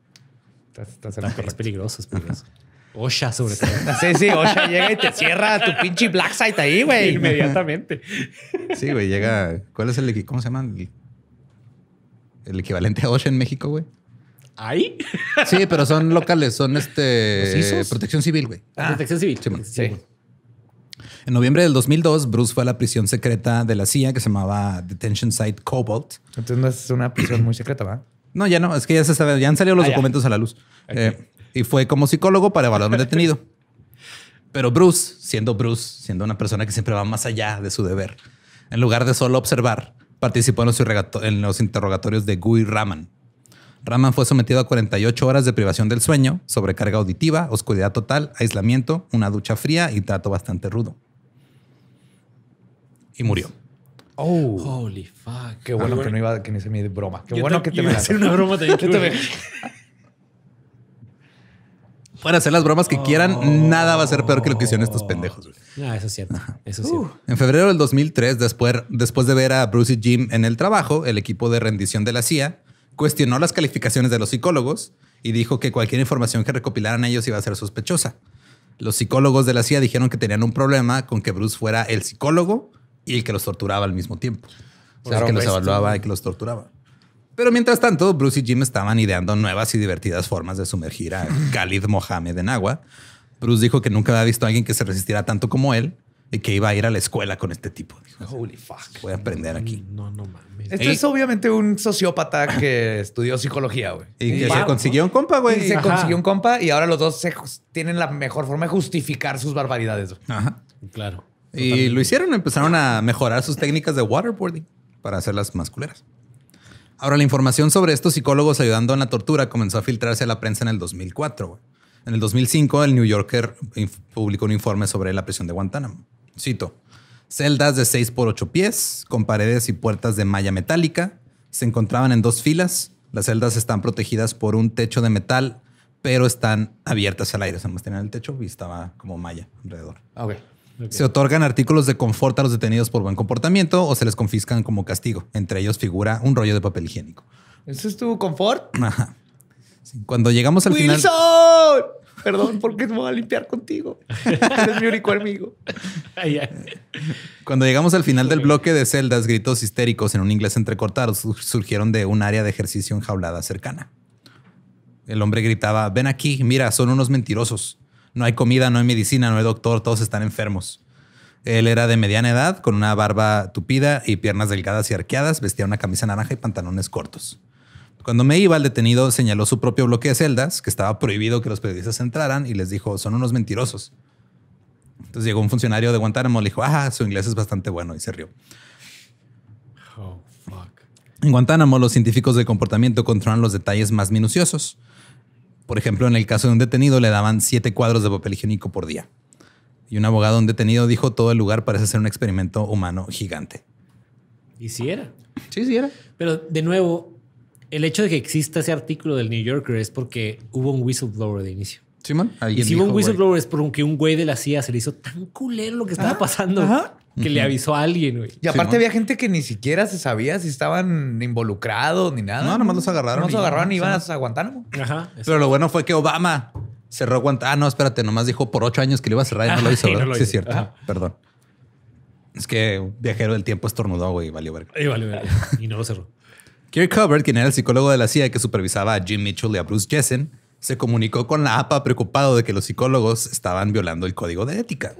Estás, en es peligroso, es peligroso. Osha, sobre todo.
Sí, sí, Osha llega y te cierra tu pinche black site ahí, güey. Inmediatamente.
Sí, güey, llega. ¿Cuál es el. ¿Cómo se llama? el equivalente a Osha en México, güey. Sí, pero son locales, son este protección civil, güey. Ah. protección civil. Sí, En noviembre del 2002, Bruce fue a la prisión secreta de la CIA que se llamaba Detention Site Cobalt. Entonces no es una prisión muy secreta, ¿verdad? No, ya no, es que ya se sabe, ya han salido los ah, documentos a la luz. Eh, y fue como psicólogo para evaluar detenido. Pero Bruce, siendo Bruce, siendo una persona que siempre va más allá de su deber, en lugar de solo observar, participó en los, en los interrogatorios de Guy Raman, Raman fue sometido a 48 horas de privación del sueño, sobrecarga auditiva, oscuridad total, aislamiento, una ducha fría y trato bastante rudo. Y
murió. Oh. Holy fuck. Qué bueno ah, que no iba, que hice mi broma. Qué bueno que te me hacer una broma Pueden hacer las bromas
que quieran, oh. nada va a ser peor que lo que hicieron estos pendejos.
Ah, eso es cierto. Uh.
En febrero del 2003, después, después de ver a Bruce y Jim en el trabajo, el equipo de rendición de la CIA cuestionó las calificaciones de los psicólogos y dijo que cualquier información que recopilaran ellos iba a ser sospechosa. Los psicólogos de la CIA dijeron que tenían un problema con que Bruce fuera el psicólogo y el que los torturaba al mismo tiempo. O sea, que los evaluaba y que los torturaba. Pero mientras tanto, Bruce y Jim estaban ideando nuevas y divertidas formas de sumergir a Khalid Mohammed en agua. Bruce dijo que nunca había visto a alguien que se resistiera tanto como él y que iba a ir a la escuela con este tipo.
Holy fuck. Voy
a aprender aquí. No, no
mames. Este es obviamente un sociópata que estudió psicología, güey. Y que se consiguió un compa, güey. Y se consiguió un compa y ahora los dos se tienen la mejor forma de justificar sus barbaridades. Ajá. Claro.
Y lo hicieron, empezaron a mejorar sus técnicas de waterboarding para hacerlas más culeras. Ahora, la información sobre estos psicólogos ayudando en la tortura comenzó a filtrarse a la prensa en el 2004. En el 2005, el New Yorker publicó un informe sobre la prisión de Guantánamo. Cito. Celdas de 6 por 8 pies, con paredes y puertas de malla metálica. Se encontraban en dos filas. Las celdas están protegidas por un techo de metal, pero están abiertas al aire. O sea, tenían el techo y estaba como malla alrededor. Ah, se otorgan artículos de confort a los detenidos por buen comportamiento o se les confiscan como castigo. Entre ellos figura un rollo de papel higiénico.
¿Eso es tu confort?
Ajá. Cuando llegamos al ¡Wilson!
final... Perdón, porque me voy a limpiar contigo. Eres mi único amigo.
Cuando llegamos al final del bloque de celdas, gritos histéricos en un inglés entrecortado surgieron de un área de ejercicio enjaulada cercana. El hombre gritaba, ven aquí, mira, son unos mentirosos. No hay comida, no hay medicina, no hay doctor, todos están enfermos. Él era de mediana edad, con una barba tupida y piernas delgadas y arqueadas, vestía una camisa naranja y pantalones cortos. Cuando me iba, el detenido señaló su propio bloque de celdas, que estaba prohibido que los periodistas entraran, y les dijo, son unos mentirosos. Entonces llegó un funcionario de Guantánamo, le dijo, Ah, su inglés es bastante bueno, y se rió. Oh, en Guantánamo, los científicos de comportamiento controlan los detalles más minuciosos. Por ejemplo, en el caso de un detenido le daban siete cuadros de papel higiénico por día. Y un abogado, un detenido, dijo, todo el lugar parece ser un experimento humano gigante.
¿Y si era? Sí, sí era. Pero de nuevo, el hecho de que exista ese artículo del New Yorker es porque hubo un whistleblower de inicio. ¿Sí, ¿Sí, y si hubo un whistleblower
es porque un güey de la CIA se le hizo tan
culero lo que
estaba pasando. que le avisó a alguien, güey. Y aparte había gente que ni siquiera se sabía si estaban involucrados ni nada. No, nomás los agarraron. agarraron y iban a Guantánamo. Ajá. Pero lo bueno fue que Obama cerró Guantánamo. Ah, no, espérate,
nomás dijo por ocho años que le iba a cerrar y no lo hizo. sí, es cierto. Perdón. Es que viajero del tiempo estornudó, güey, y valió y no lo cerró. Kirk Covert, quien era el psicólogo de la CIA que supervisaba a Jim Mitchell y a Bruce Jessen, se comunicó con la APA preocupado de que los psicólogos estaban violando el código de ética.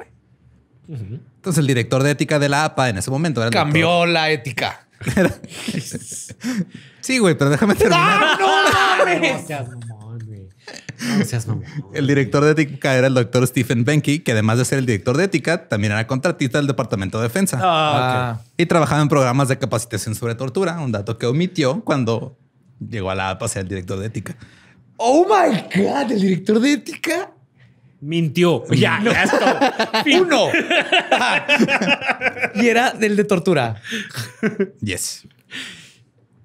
Entonces
el director de ética de la APA en ese momento era cambió
la ética.
sí, güey, pero déjame ¡Ah,
terminar.
¡No, no, no,
el director de ética era el doctor Stephen Benke, que además de ser el director de ética, también era contratista del Departamento de Defensa. Ah, ah. Y trabajaba en programas de capacitación sobre tortura, un dato que omitió cuando llegó a la APA del director de ética.
Oh my God, el director de ética mintió. Ya, ya Uno. y era del de tortura. Yes.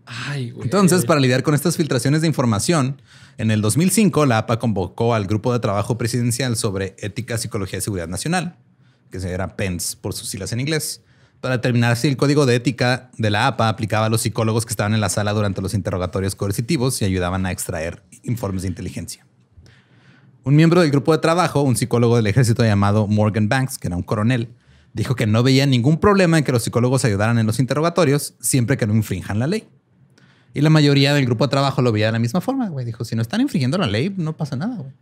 Ay, Entonces, para lidiar
con estas filtraciones de información, en el 2005, la APA convocó al Grupo de Trabajo Presidencial sobre Ética, Psicología y Seguridad Nacional, que se era PENS por sus siglas en inglés, para determinar si el código de ética de la APA aplicaba a los psicólogos que estaban en la sala durante los interrogatorios coercitivos y ayudaban a extraer informes de inteligencia. Un miembro del grupo de trabajo, un psicólogo del ejército llamado Morgan Banks, que era un coronel, dijo que no veía ningún problema en que los psicólogos ayudaran en los interrogatorios siempre que no infrinjan la ley. Y la mayoría del grupo de trabajo lo veía de la misma forma, güey. Dijo, si no están infringiendo la ley, no pasa nada, güey.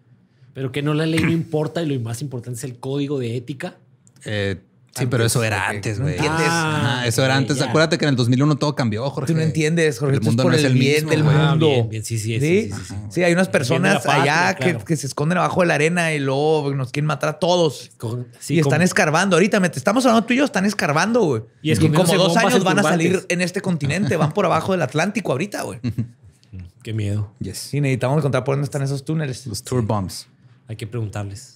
Pero que no la ley no importa y lo más importante es el código de ética.
Eh, Sí, pero eso era antes, güey. entiendes. Ah,
eso era antes. Acuérdate que en el 2001 todo cambió, Jorge. Tú no entiendes, Jorge. El mundo es el, el bien mismo, ah, mundo. Sí, sí, sí, sí, hay unas personas allá que, se esconden abajo de la arena y luego nos quieren matar a todos. y están escarbando. Ahorita me, estamos hablando tú y yo, están escarbando, güey. Y, es que como dos años van a salir en este continente. Van por abajo del Atlántico ahorita, güey. Qué miedo. Y necesitamos encontrar por dónde están esos túneles. Los tour bombs. Hay que preguntarles.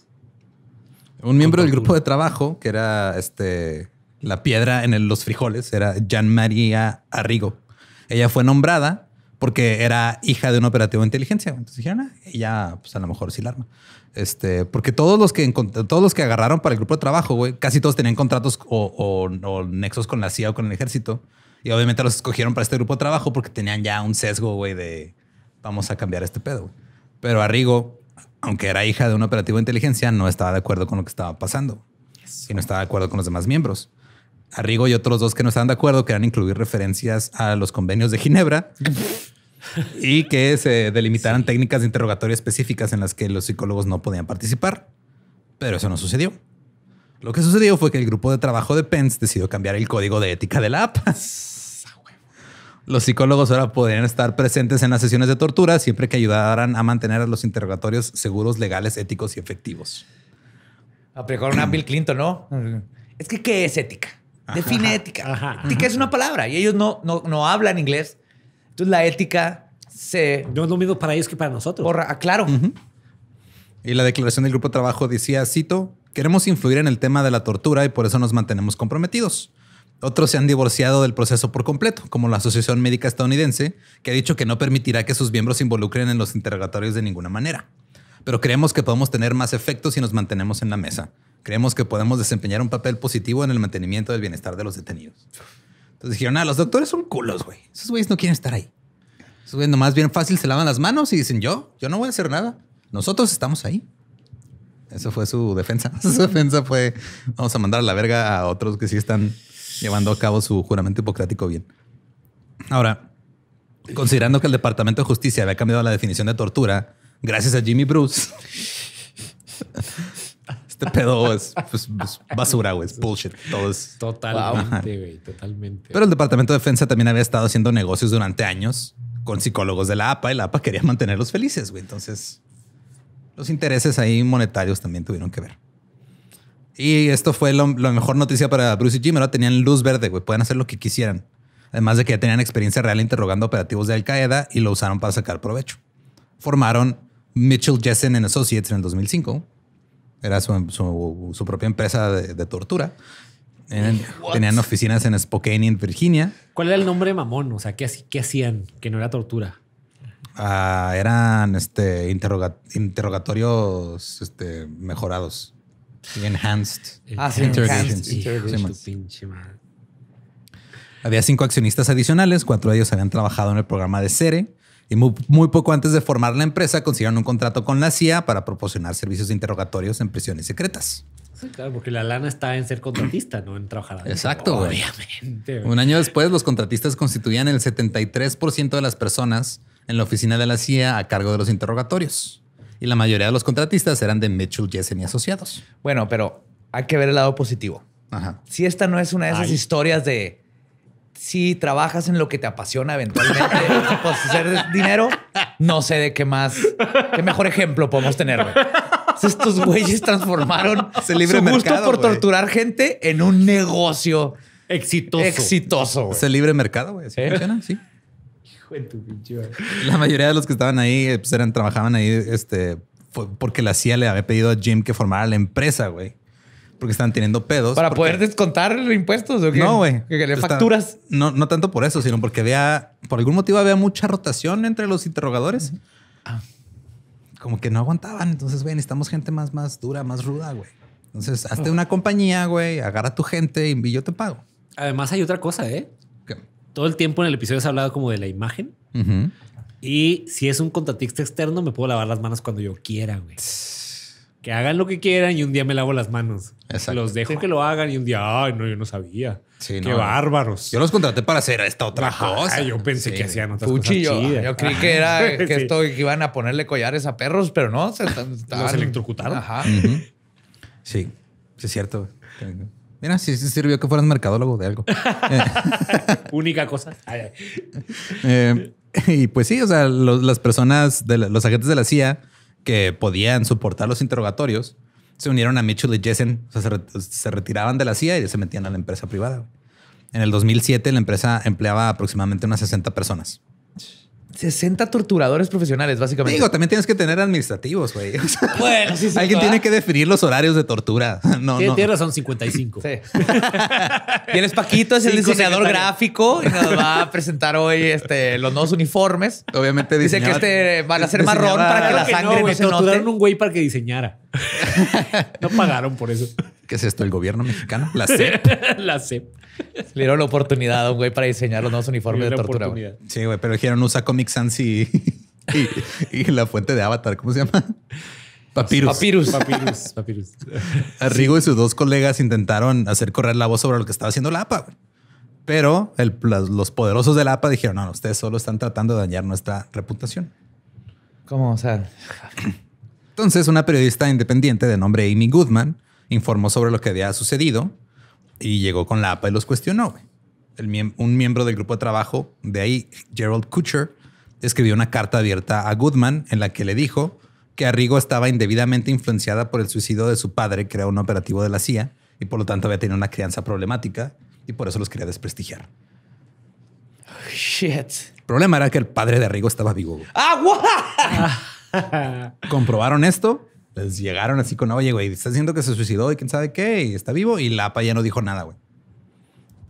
Un miembro del grupo de trabajo, que era este, la piedra en los frijoles, era Jan María Arrigo. Ella fue nombrada porque era hija de un operativo de inteligencia. Entonces dijeron, ah, ella, pues a lo mejor sí la arma. Este, porque todos los que todos los que agarraron para el grupo de trabajo, güey, casi todos tenían contratos o, nexos con la CIA o con el ejército. Y obviamente los escogieron para este grupo de trabajo porque tenían ya un sesgo, güey, de vamos a cambiar este pedo. Pero Arrigo aunque era hija de un operativo de inteligencia, no estaba de acuerdo con lo que estaba pasando y no estaba de acuerdo con los demás miembros. Arrigo y otros dos que no estaban de acuerdo querían incluir referencias a los convenios de Ginebra y que se delimitaran técnicas de interrogatorio específicas en las que los psicólogos no podían participar. Pero eso no sucedió. Lo que sucedió fue que el grupo de trabajo de Pence decidió cambiar el código de ética de la APAS. Los psicólogos ahora podrían estar presentes en las sesiones de tortura siempre que ayudaran a mantener a los interrogatorios seguros, legales, éticos y efectivos.
Aplicaron a Bill Clinton, ¿no? Es que, ¿qué es ética? Define ética. ética es una palabra y ellos no, no, hablan inglés. Entonces, la ética se... No es lo mismo para ellos que para nosotros. Ah, claro.
Y la declaración del grupo de trabajo decía, cito, queremos influir en el tema de la tortura y por eso nos mantenemos comprometidos. Otros se han divorciado del proceso por completo, como la Asociación Médica Estadounidense, que ha dicho que no permitirá que sus miembros se involucren en los interrogatorios de ninguna manera. Pero creemos que podemos tener más efectos si nos mantenemos en la mesa. Creemos que podemos desempeñar un papel positivo en el mantenimiento del bienestar de los detenidos. Entonces dijeron, ah, los doctores son culos, güey. Esos güeyes no quieren estar ahí. Esos güeyes nomás bien fácil se lavan las manos y dicen, yo, yo no voy a hacer nada. Nosotros estamos ahí. Eso fue su defensa. su defensa fue, vamos a mandar a la verga a otros que sí están llevando a cabo su juramento hipocrático bien. Ahora, considerando que el Departamento de Justicia había cambiado la definición de tortura gracias a Jimmy Bruce, este pedo es pues, pues, basura, güey, es bullshit. Todo es... Totalmente, güey, totalmente. Pero el Departamento de Defensa también había estado haciendo negocios durante años con psicólogos de la APA y la APA quería mantenerlos felices, güey. Entonces, los intereses ahí monetarios también tuvieron que ver. Y esto fue la mejor noticia para Bruce y Jim. tenían luz verde, Pueden hacer lo que quisieran. Además de que ya tenían experiencia real interrogando operativos de Al Qaeda y lo usaron para sacar provecho. Formaron Mitchell Jessen Associates en el 2005. Era su, propia empresa de, tortura. tenían oficinas en Spokane, en Virginia.
¿Cuál era el nombre mamón? O sea, ¿qué, qué hacían? Que no era tortura.
Ah, eran este, interrogatorios este, mejorados enhanced. Ah, Había cinco accionistas adicionales, cuatro de ellos habían trabajado en el programa de Cere y muy, poco antes de formar la empresa consiguieron un contrato con la CIA para proporcionar servicios de interrogatorios en prisiones secretas.
Sí, claro, porque la lana está en ser contratista, no en trabajar. Exacto. Obviamente. Un
año después, los contratistas constituían el 73% de las personas en la oficina de la CIA a cargo de los interrogatorios y la mayoría de los contratistas eran de Mitchell, Jessen
y asociados. Bueno, pero hay que ver el lado positivo. Ajá. Si esta no es una de esas historias de si trabajas en lo que te apasiona eventualmente, puedes hacer dinero, no sé de qué más, qué mejor ejemplo podemos tener. Estos güeyes transformaron su gusto por torturar gente en un negocio exitoso. Exitoso. libre mercado, güey. ¿Eh? funciona? Sí.
La mayoría de los que estaban ahí eh, pues, eran, trabajaban ahí este, porque la CIA le había pedido a Jim que formara la empresa, güey. Porque estaban teniendo pedos. ¿Para poder
descontar impuestos o qué? No, güey. ¿Que le facturas?
No, no tanto por eso, sino porque había... Por algún motivo había mucha rotación entre los interrogadores. Ah. Como que no aguantaban. Entonces, güey, necesitamos gente más, más dura, más ruda, güey. Entonces, hazte oh. una compañía, güey. Agarra a tu gente y yo te pago.
Además, hay otra cosa, ¿eh? todo el tiempo en el episodio se ha hablado como de la imagen. Y si es un contratista externo, me puedo lavar las manos cuando yo quiera, güey. Que hagan lo que quieran y un día me lavo las manos. Los dejo que lo hagan y un día, ay, no, yo no sabía. Sí, Qué
bárbaros. Yo los contraté para hacer esta otra cosa. Yo pensé que hacían otras cosas chidas. Yo, creí que era esto
que iban a ponerle collares a perros, pero no. Se, los electrocutaron. Ajá.
Sí, es cierto. Mira, sí, sirvió que fueras mercadólogo de algo. Eh.
Única cosa. Eh,
y pues sí, o sea, las personas, de los agentes de la CIA que podían soportar los interrogatorios, se unieron a Mitchell y Jessen. O sea, se, retiraban de la CIA y se metían a la empresa privada. En el 2007, la empresa empleaba aproximadamente unas 60 personas.
60 torturadores profesionales, básicamente. Digo, también tienes que tener administrativos, güey. bueno, sí, sí. Alguien tiene que
definir los horarios de tortura. No, no. Tienes razón, 55. Sí.
Tienes Paquito, es el diseñador gráfico y nos va a presentar hoy este, los nuevos uniformes. Obviamente dice que este van a ser marrón para que la sangre no, No, se torturaron
un güey para que diseñara.
no pagaron por eso. ¿Qué es esto? ¿El gobierno mexicano? La CEP. la CEP. Le dieron la oportunidad a un güey para diseñar los nuevos uniformes de tortura.
Sí, güey, pero dijeron usa Comic Sans y, la fuente de Avatar, ¿cómo se llama? Papyrus. Papyrus. Papyrus. Papyrus. y sus dos colegas intentaron hacer correr la voz sobre lo que estaba haciendo la APA, Pero los poderosos de la APA dijeron, no, ustedes solo están tratando de dañar nuestra reputación. ¿Cómo? O sea... Entonces, una periodista independiente de nombre Amy Goodman informó sobre lo que había sucedido y llegó con la APA y los cuestionó. un miembro del grupo de trabajo de ahí, Gerald Kutcher, escribió una carta abierta a Goodman en la que le dijo que Arrigo estaba indebidamente influenciada por el suicidio de su padre, que era un operativo de la CIA, y por lo tanto había tenido una crianza problemática y por eso los quería desprestigiar. shit. El problema era que el padre de Arrigo estaba vivo. Comprobaron esto llegaron así con, oye, güey, está diciendo que se suicidó y quién sabe qué, y está vivo. Y la APA ya no dijo nada, güey.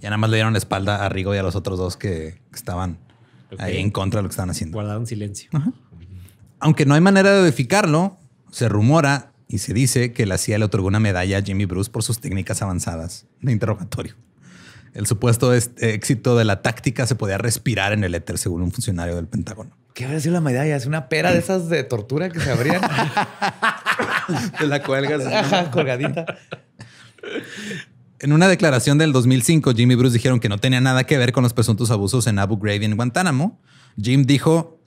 Ya nada más le dieron la espalda a Rigo y a los otros dos que, estaban ahí en contra de lo que estaban haciendo. Guardaron silencio. Aunque no hay manera de verificarlo, se rumora y se dice que la CIA le otorgó una medalla a Jimmy Bruce por sus técnicas avanzadas de interrogatorio. El supuesto éxito de la táctica se podía respirar en el éter, según un funcionario del Pentágono.
¿Qué habría sido la medalla? Es una pera de esas de tortura que se abrían. De la cuelgas. colgadita.
En una declaración del 2005, Jimmy Bruce dijeron que no tenía nada que ver con los presuntos abusos en Abu Ghraib y en Guantánamo. Jim dijo,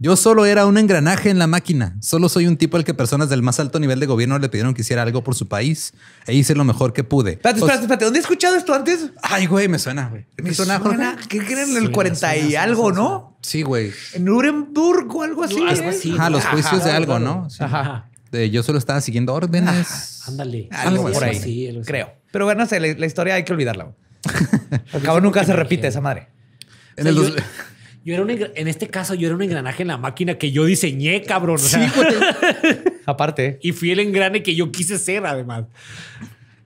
yo solo era un engranaje en la máquina. Solo soy un tipo al que personas del más alto nivel de gobierno le pidieron que hiciera algo por su país e hice lo mejor que pude. Espérate, espérate,
espérate. ¿Dónde he escuchado esto antes?
Ay, güey, me suena, güey.
Me, suena, ¿Qué creen? El 40 y algo, ¿no? Sí, güey. En Nuremberg o algo así. Algo así. Ajá, los juicios de algo, ¿no? Ajá.
yo solo estaba siguiendo órdenes.
ándale. Algo por Creo. Pero bueno, la, historia hay que olvidarla. Al cabo nunca se repite esa madre. En el
en este caso, yo era un engranaje en la máquina que yo diseñé, cabrón. Aparte. Y fui el engrane que yo quise ser, además.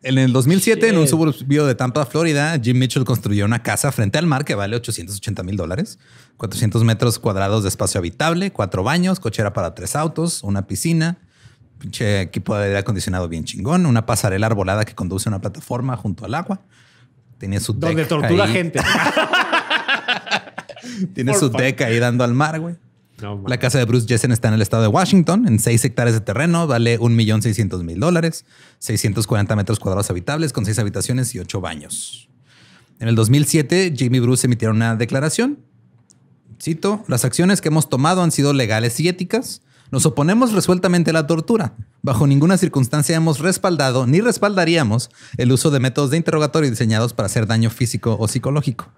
En el 2007, en un suburbio de Tampa, Florida, Jim Mitchell construyó una casa frente al mar que vale 880 mil dólares, 400 metros cuadrados de espacio habitable, cuatro baños, cochera para tres autos, una piscina, pinche equipo de aire acondicionado bien chingón, una pasarela arbolada que conduce a una plataforma junto al agua. Tenía su Donde tortura gente. Tiene su deck ahí dando al mar, güey. la casa de Bruce Jessen está en el estado de Washington, en seis hectáreas de terreno, vale 1.600.000 dólares, 640 metros cuadrados habitables con seis habitaciones y ocho baños. En el 2007, Jimmy Bruce emitieron una declaración. Cito, las acciones que hemos tomado han sido legales y éticas. Nos oponemos resueltamente a la tortura. Bajo ninguna circunstancia hemos respaldado ni respaldaríamos el uso de métodos de interrogatorio diseñados para hacer daño físico o psicológico.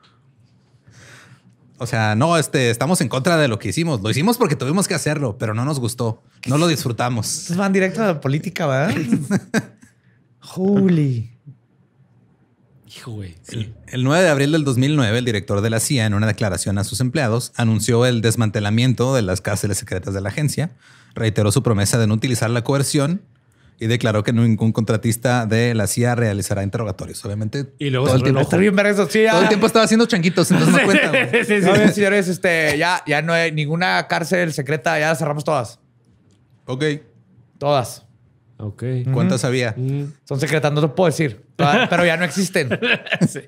O sea, no, este, estamos en contra de lo que hicimos. Lo hicimos porque tuvimos que hacerlo, pero no nos gustó. No lo disfrutamos. Van directo a la política, ¿verdad?
Holy. Hijo, güey. El,
el, 9 de abril del 2009, el director de la CIA, en una declaración a sus empleados, anunció el desmantelamiento de las cárceles secretas de la agencia, reiteró su promesa de no utilizar la coerción y declaró que ningún contratista de la CIA realizará interrogatorios. Obviamente. Y luego todo el tiempo Todo el tiempo estaba haciendo changuitos, entonces no cuenta.
sí, señores, este, ya, ya no hay ninguna cárcel secreta, ya cerramos todas. Ok. Todas. Ok. ¿Cuántas había? Mm. Son secretas, no te puedo decir. Pero ya no existen. sí.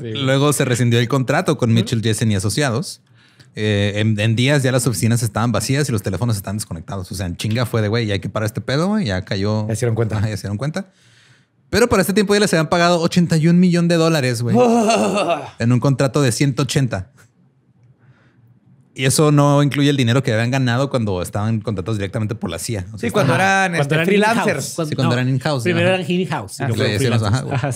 Luego se rescindió el contrato con Mitchell Jessen y Asociados eh, en, días ya las oficinas estaban vacías y los teléfonos estaban desconectados. O sea, en chinga fue de, güey, hay que parar este pedo. Ya cayó. Ya hicieron cuenta. Ya ya hicieron cuenta. Pero para este tiempo ya les habían pagado 81 millones de dólares, güey. en un contrato de 180. Y eso no incluye el dinero que habían ganado cuando estaban contratados directamente por la CIA. sí, cuando
eran, este, freelancers. sí, cuando eran in-house. Primero eran in-house. Ah,
ah,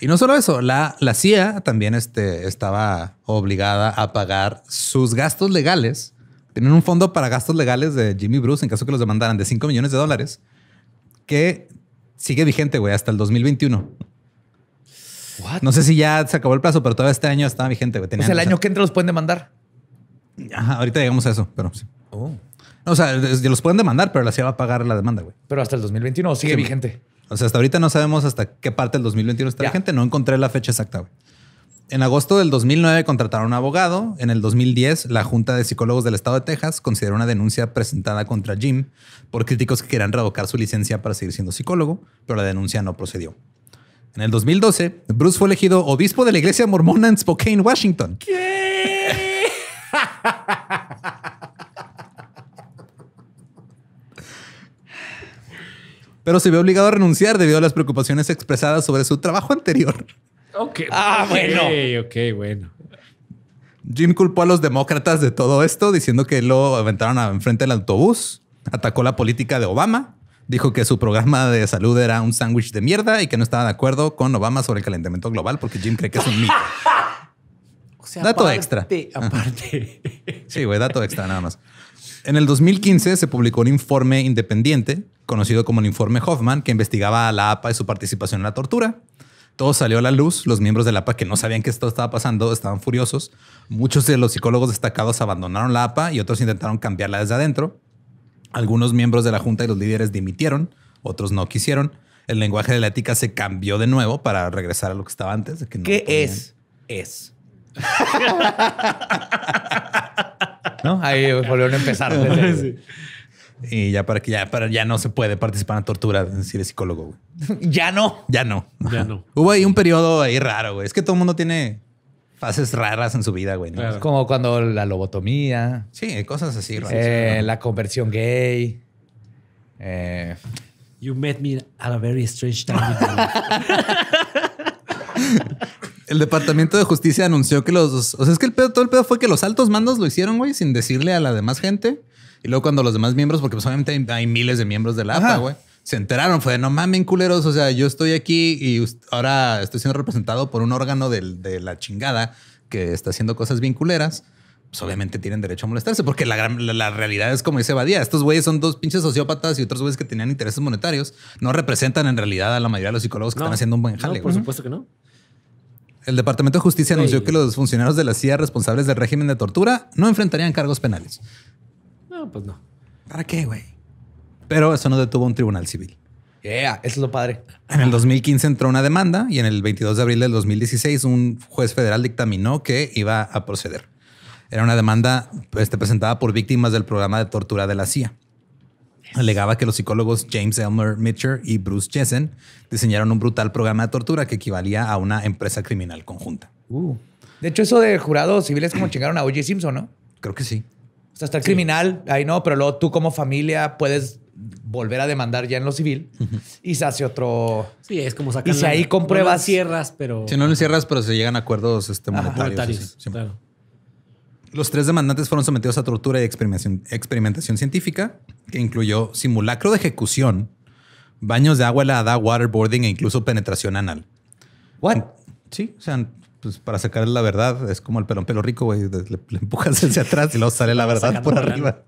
y, no solo eso, la, la CIA también este, estaba obligada a pagar sus gastos legales. Tienen un fondo para gastos legales de Jimmy Bruce en caso que los demandaran de 5 millones de dólares que sigue vigente, güey, hasta el 2021. No sé si ya se acabó el plazo, pero todavía este año estaba vigente. Güey. el año
que entra los pueden demandar
ahorita llegamos a eso, pero oh. O sea, los pueden demandar, pero la CIA va a pagar la demanda, güey. Pero hasta el 2021 sigue vigente. O sea, hasta ahorita no sabemos hasta qué parte del 2021 está vigente. No encontré la fecha exacta, güey. En agosto del 2009 contrataron a un abogado. En el 2010, la Junta de Psicólogos del Estado de Texas consideró una denuncia presentada contra Jim por críticos que querían revocar su licencia para seguir siendo psicólogo, pero la denuncia no procedió. En el 2012, Bruce fue elegido obispo de la iglesia mormona en Spokane, Washington. ¿Qué? Pero se vio obligado a renunciar debido a las preocupaciones expresadas sobre su trabajo anterior.
Ah, bueno. bueno. Jim culpó a los
demócratas de todo esto, diciendo que lo aventaron enfrente del autobús, atacó la política de Obama, dijo que su programa de salud era un sándwich de mierda y que no estaba de acuerdo con Obama sobre el calentamiento global porque Jim cree que es un mito. dato extra. Aparte. sí, güey, dato extra nada más. En el 2015 se publicó un informe independiente, conocido como el informe Hoffman, que investigaba a la APA y su participación en la tortura. Todo salió a la luz. Los miembros de la APA que no sabían que esto estaba pasando estaban furiosos. Muchos de los psicólogos destacados abandonaron la APA y otros intentaron cambiarla desde adentro. Algunos miembros de la junta y los líderes dimitieron, otros no quisieron. El lenguaje de la ética se cambió de nuevo para regresar a lo que estaba antes. ¿Qué es? Es. ¿No? Ahí volvieron a empezar. Y ya para que ya, para, ya no se puede participar en tortura si psicólogo,
ya no. Ya no. Ya no.
Hubo ahí un periodo ahí raro, güey. Es que todo el mundo tiene fases raras en su vida, güey. como cuando
la lobotomía.
Sí, cosas así. Eh, la
conversión gay. Eh, you met me at a very strange time.
El Departamento de Justicia anunció que los. O sea, es que el todo el pedo fue que los altos mandos lo hicieron, güey, sin decirle a la demás gente. Y luego cuando los demás miembros, porque pues, obviamente hay, miles de miembros de la APA, güey, se enteraron, fue de no mamen culeros. O sea, yo estoy aquí y ahora estoy siendo representado por un órgano de, la chingada que está haciendo cosas bien culeras pues obviamente tienen derecho a molestarse, porque la, realidad es como dice Badía, estos güeyes son dos pinches sociópatas y otros güeyes que tenían intereses monetarios, no representan en realidad a la mayoría de los psicólogos que están haciendo un buen jale. por supuesto que no el Departamento de Justicia anunció que los funcionarios de la CIA responsables del régimen de tortura no enfrentarían cargos penales. No, pues no. ¿Para qué, güey? Pero eso no detuvo un tribunal civil. Yeah, eso es lo padre. En el 2015 entró una demanda y en el 22 de abril del 2016 un juez federal dictaminó que iba a proceder. Era una demanda este, presentada por víctimas del programa de tortura de la CIA alegaba que los psicólogos James Elmer Mitcher y Bruce Jessen diseñaron un brutal programa de tortura que equivalía a una empresa criminal conjunta.
Uh. De hecho, eso de jurados civiles como chingaron a O.J. Simpson, ¿no? Creo que sí. O sea, está el criminal, ahí no, pero luego tú como familia puedes volver a demandar ya en lo civil y se hace otro. Sí, es como sacar. Y si ahí compruebas.
cierras, pero. Si no
lo cierras, pero se llegan a acuerdos este, monetarios. Los tres demandantes fueron sometidos a tortura y experimentación científica que incluyó simulacro de ejecución, baños de agua helada, waterboarding e incluso penetración anal. ¿What? Sí, o sea, pues para sacar la verdad es como el pelón pelo rico, güey. Le, empujas hacia atrás y luego sale la verdad por arriba.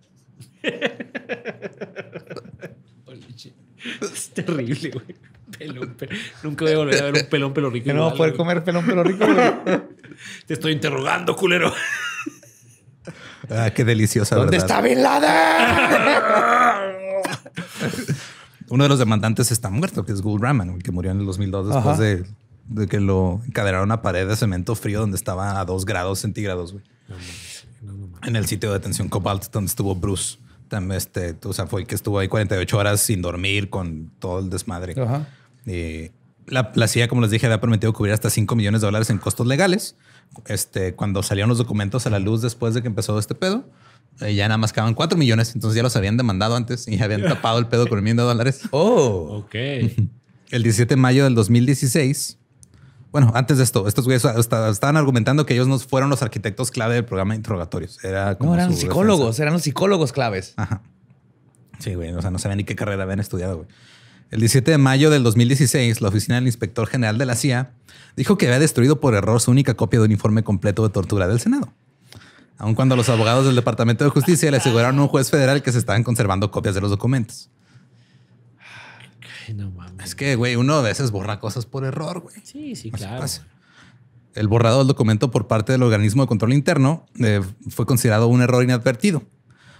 es terrible, güey. Pelón, Nunca voy a volver a ver un pelón pelo
rico. No vas poder comer pelón pelo rico, güey. Te estoy interrogando,
culero. Ah, qué deliciosa. ¿Dónde está Bin
Laden?
Uno de los demandantes está muerto, que es Gul Raman, que murió en el 2002 después de, que lo encadenaron a una pared de cemento frío donde estaba a 2 grados centígrados. Güey. en el sitio de detención Cobalt, donde estuvo Bruce. este, o sea, fue el que estuvo ahí 48 horas sin dormir con todo el desmadre. Y la, la CIA, como les dije, había prometido cubrir hasta 5 millones de dólares en costos legales este, cuando salieron los documentos a la luz después de que empezó este pedo, eh, ya nada más quedaban 4 millones, entonces ya los habían demandado antes y habían tapado el pedo con el millón de dólares. Oh, ok. El 17 de mayo del 2016, bueno, antes de esto, estos güeyes estaban argumentando que ellos no fueron los arquitectos clave del programa de interrogatorios. no, eran psicólogos, eran los psicólogos claves. Ajá. Sí, güey, o sea, no sabían ni qué carrera habían estudiado, güey. El 17 de mayo del 2016, la Oficina del Inspector General de la CIA dijo que había destruido por error su única copia de un informe completo de tortura del Senado. Aun cuando los abogados del Departamento de Justicia le aseguraron a un juez federal que se estaban conservando copias de los documentos. Es que, güey, uno a veces borra cosas por error, güey. Sí, sí, claro. El borrado del documento por parte del organismo de control interno eh, fue considerado un error inadvertido.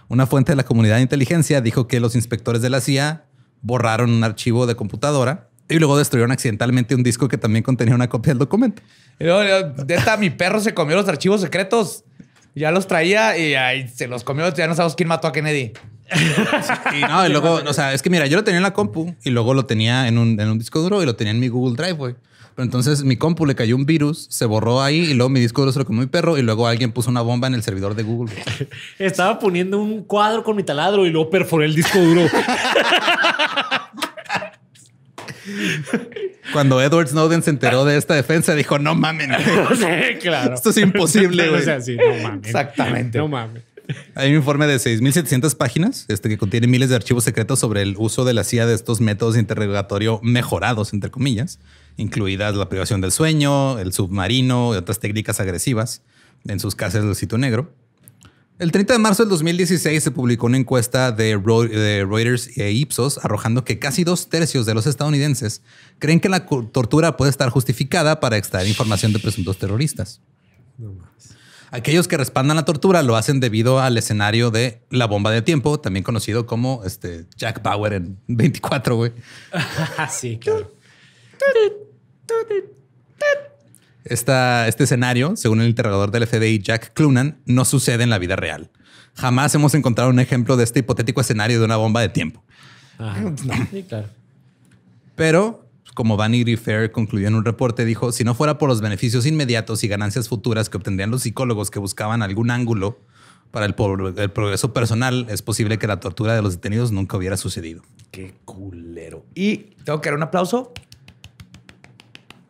Una fuente de la comunidad de inteligencia dijo que los inspectores de la CIA borraron un archivo de computadora y luego destruyeron accidentalmente un disco que también contenía una copia del documento.
De esta, mi perro se comió los archivos secretos. Ya los traía y ahí se los comió. Ya no sabemos quién mató a Kennedy. y no, y luego, o sea,
es que mira, yo lo tenía en la compu y luego lo tenía en un, en un disco duro y lo tenía en mi Google Drive, güey entonces mi compu le cayó un virus, se borró ahí y luego mi disco duro se lo comió mi perro y luego alguien puso una bomba en el servidor de Google. Estaba poniendo un cuadro con mi taladro y luego perforé el disco duro. Cuando Edward Snowden se enteró de esta defensa, dijo: No mames Esto es imposible, Exactamente. No mames. Hay un informe de 6.700 páginas este, que contiene miles de archivos secretos sobre el uso de la CIA de estos métodos de interrogatorio mejorados, entre comillas, incluidas la privación del sueño, el submarino y otras técnicas agresivas en sus casas del sitio negro. El 30 de marzo del 2016 se publicó una encuesta de Reuters e Ipsos arrojando que casi dos tercios de los estadounidenses creen que la tortura puede estar justificada para extraer información de presuntos terroristas. Aquellos que respaldan la tortura lo hacen debido al escenario de la bomba de tiempo, también conocido como este, Jack Bauer en 24, güey.
sí, claro
este escenario, según el interrogador del FBI Jack Clunan, no sucede en la vida real. Jamás hemos encontrado un ejemplo de este hipotético escenario de una bomba de tiempo.
Eh, pues,
Pero, pues, como Vanity Fair concluyó en un reporte, dijo, si no fuera por los beneficios inmediatos y ganancias futuras que obtendrían los psicólogos que buscaban algún ángulo para el, el progreso personal, es posible que la tortura de los detenidos nunca hubiera sucedido.
Qué culero. Y tengo que dar un aplauso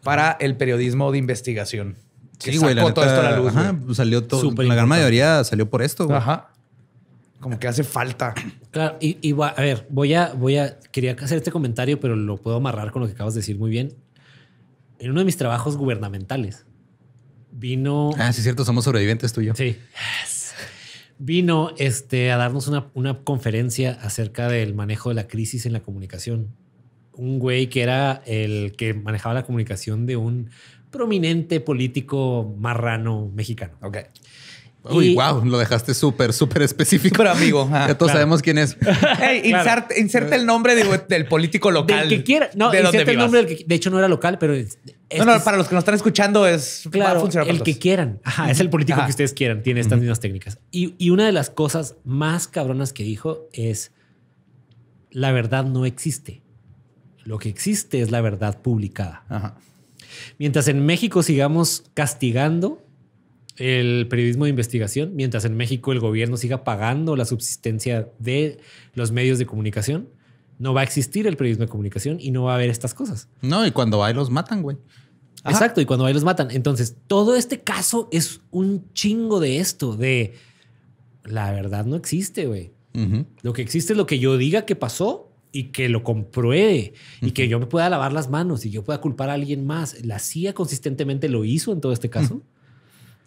para el periodismo de investigación. sí, güey. todo esto a la luz. Pues salió todo. la gran mayoría salió por esto, Ajá. Como que hace falta. Claro, y, a ver,
voy a, voy a, quería hacer este comentario, pero lo puedo amarrar con lo que acabas de decir muy bien. En uno de mis trabajos gubernamentales vino. Ah, sí, cierto, somos sobrevivientes tú y yo. Sí. Vino este, a darnos una, una conferencia acerca del manejo de la crisis en la comunicación un güey que era el que manejaba la comunicación de un prominente político marrano mexicano. Ok.
Uy, wow,
lo dejaste súper, súper específico. amigo, ya todos sabemos quién es.
Hey, inserta
el nombre del
político local. Del que quiera. No, de inserta el nombre del de hecho, no era local, pero. no, no, para los que nos están escuchando es. Claro, el que quieran. Ajá, es el político que ustedes quieran. Tiene estas mismas técnicas. Y,
y una de las cosas más cabronas que dijo es: la verdad no existe. Lo que existe es la verdad publicada. Mientras en México sigamos castigando el periodismo de investigación, mientras en México el gobierno siga pagando la subsistencia de los medios de comunicación, no va a existir el periodismo de comunicación y no va a haber estas cosas. No, y cuando hay los matan, güey. Exacto, y cuando ahí los matan. Entonces, todo este caso es un chingo de esto, de la verdad no existe, güey. Lo que existe es lo que yo diga que pasó y que lo compruebe y que yo me pueda lavar las manos y yo pueda culpar a alguien más. La CIA consistentemente lo hizo en todo este caso.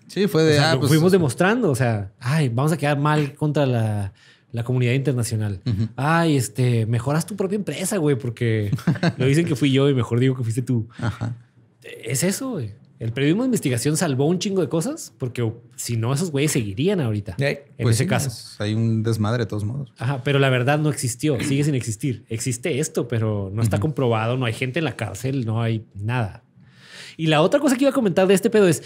Sí, fue de... Ah, pues, fuimos este demostrando, o sea, ay, vamos a quedar mal contra la, la comunidad internacional. Ay, este, mejoras tu propia empresa, güey, porque lo dicen que fui yo y mejor digo que fuiste tú. Ajá. Es eso, güey. El periodismo de investigación salvó un chingo de cosas porque si no, esos güeyes seguirían
ahorita. Eh, en pues ese caso. hay un desmadre de todos modos.
Ajá, pero la verdad no existió, sigue sin existir. Existe esto, pero no está comprobado, no hay gente en la cárcel, no hay nada. Y la otra cosa que iba a comentar de este pedo es,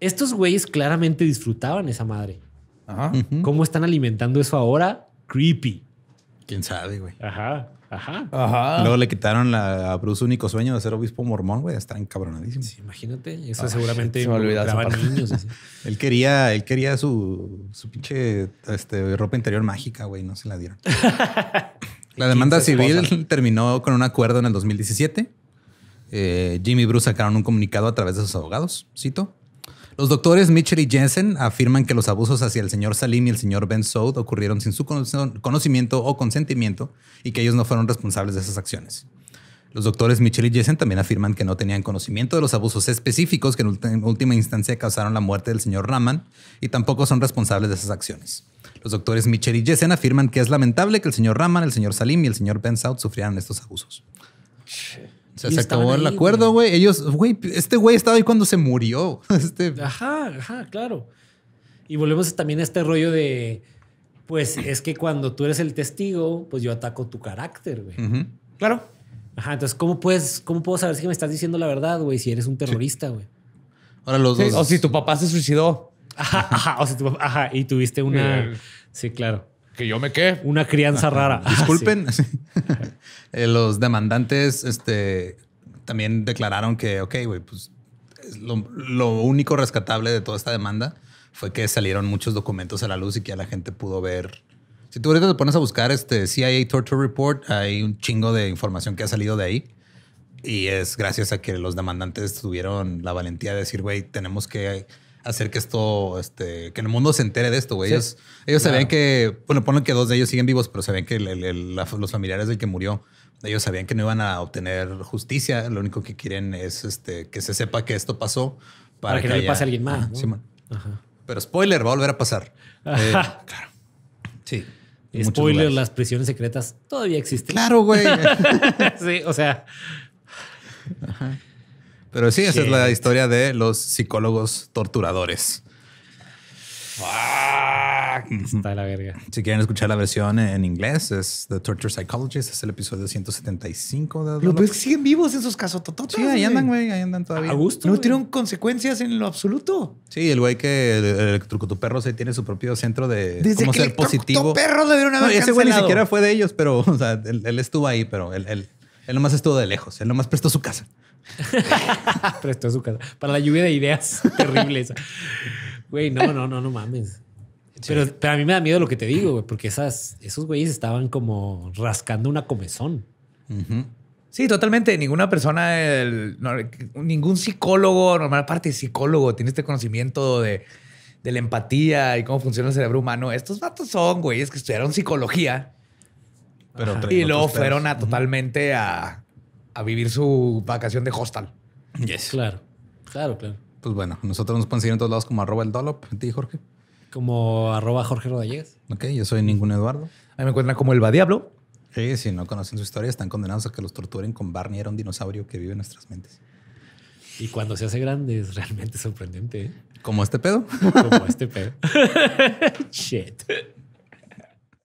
estos güeyes claramente disfrutaban esa
madre. ¿Cómo están alimentando eso ahora? Creepy. ¿Quién sabe, güey? Ajá,
ajá. Ajá. Luego le
quitaron la, a Bruce único sueño de ser obispo mormón, güey. Está encabronadísimo. Sí, imagínate. Eso seguramente se me olvidaba niños. él quería, él quería su, pinche este, ropa interior mágica, güey. No se la dieron. la demanda civil terminó con un acuerdo en el 2017. Eh, Jimmy y Bruce sacaron un comunicado a través de sus abogados. Cito. Los doctores Mitchell y Jensen afirman que los abusos hacia el señor Salim y el señor Ben Soud ocurrieron sin su conocimiento o consentimiento y que ellos no fueron responsables de esas acciones. Los doctores Mitchell y Jessen también afirman que no tenían conocimiento de los abusos específicos que en última instancia causaron la muerte del señor Raman y tampoco son responsables de esas acciones. Los doctores Mitchell y Jessen afirman que es lamentable que el señor Raman, el señor Salim y el señor Ben Soud sufrieran estos abusos. O se acabó el acuerdo, güey. Ellos, güey, este güey estaba ahí cuando se murió. Este...
Ajá, ajá, claro. Y volvemos también a este rollo de, pues es que cuando tú eres el testigo, pues yo ataco tu carácter, güey. Claro. Ajá, entonces, ¿cómo, puedes, ¿cómo puedo saber si me estás diciendo la verdad, güey, si eres un terrorista, güey?
Ahora los dos. O si tu
papá se suicidó. Ajá, ajá, o si tu papá,
ajá, y tuviste una... Sí, claro
que yo me quedé. Una crianza rara. Disculpen.
Ah, eh, los demandantes este, también declararon que, ok, güey, pues lo, único rescatable de toda esta demanda fue que salieron muchos documentos a la luz y que la gente pudo ver. Si tú ahorita te pones a buscar este CIA Torture Report, hay un chingo de información que ha salido de ahí. Y es gracias a que los demandantes tuvieron la valentía de decir, güey, tenemos que hacer que esto, este, que el mundo se entere de esto, güey. Ellos, ellos saben sabían que, bueno, ponen que dos de ellos siguen vivos, pero sabían que los familiares del que murió, ellos sabían que no iban a obtener justicia. Lo único que quieren es este, que se sepa que esto pasó. Para, que, no le pase a alguien más. Pero spoiler, va a volver a pasar. Eh, Sí. Spoiler, las prisiones secretas
todavía existen. Claro, güey. sí, o sea.
Ajá. Pero sí, esa es la historia de los psicólogos torturadores. Está la verga. Si quieren escuchar la versión en inglés, es The Torture Psychologist, es el episodio 175. De lo que pues,
siguen vivos en sus casos Sí, ahí andan, güey, ahí andan todavía. A gusto. No tuvieron
consecuencias en lo absoluto. Sí, el güey que el, truco tu perro se tiene su propio centro de Desde cómo ser el positivo. perro haber no, Ese güey ni siquiera fue de ellos, pero él, estuvo ahí, pero él, él, él nomás estuvo de lejos. Él nomás prestó su casa.
Prestó su Para la lluvia de ideas terribles Güey, no, no, no, no mames. Pero, a mí me da miedo lo que te digo, porque esas, esos güeyes estaban como rascando
una comezón. Sí, totalmente. Ninguna persona, ningún psicólogo, normal parte psicólogo, tiene este conocimiento de, de, la empatía y cómo funciona el cerebro humano. Estos vatos son güeyes que estudiaron psicología
pero y luego fueron
a, totalmente a a vivir su vacación de hostal. Yes. Claro,
claro, claro. Pues bueno, nosotros nos pueden seguir en todos lados como arroba el dollop. ti, Jorge? Como arroba Jorge Rodallegas. Ok, yo soy ningún Eduardo. Ahí me encuentran como el Badiablo. Sí, si no conocen su historia, están condenados a que los torturen con Barney. Era un dinosaurio que vive en nuestras mentes.
Y cuando se hace grande es realmente sorprendente. ¿eh?
¿Como este pedo? Como este pedo.
Shit.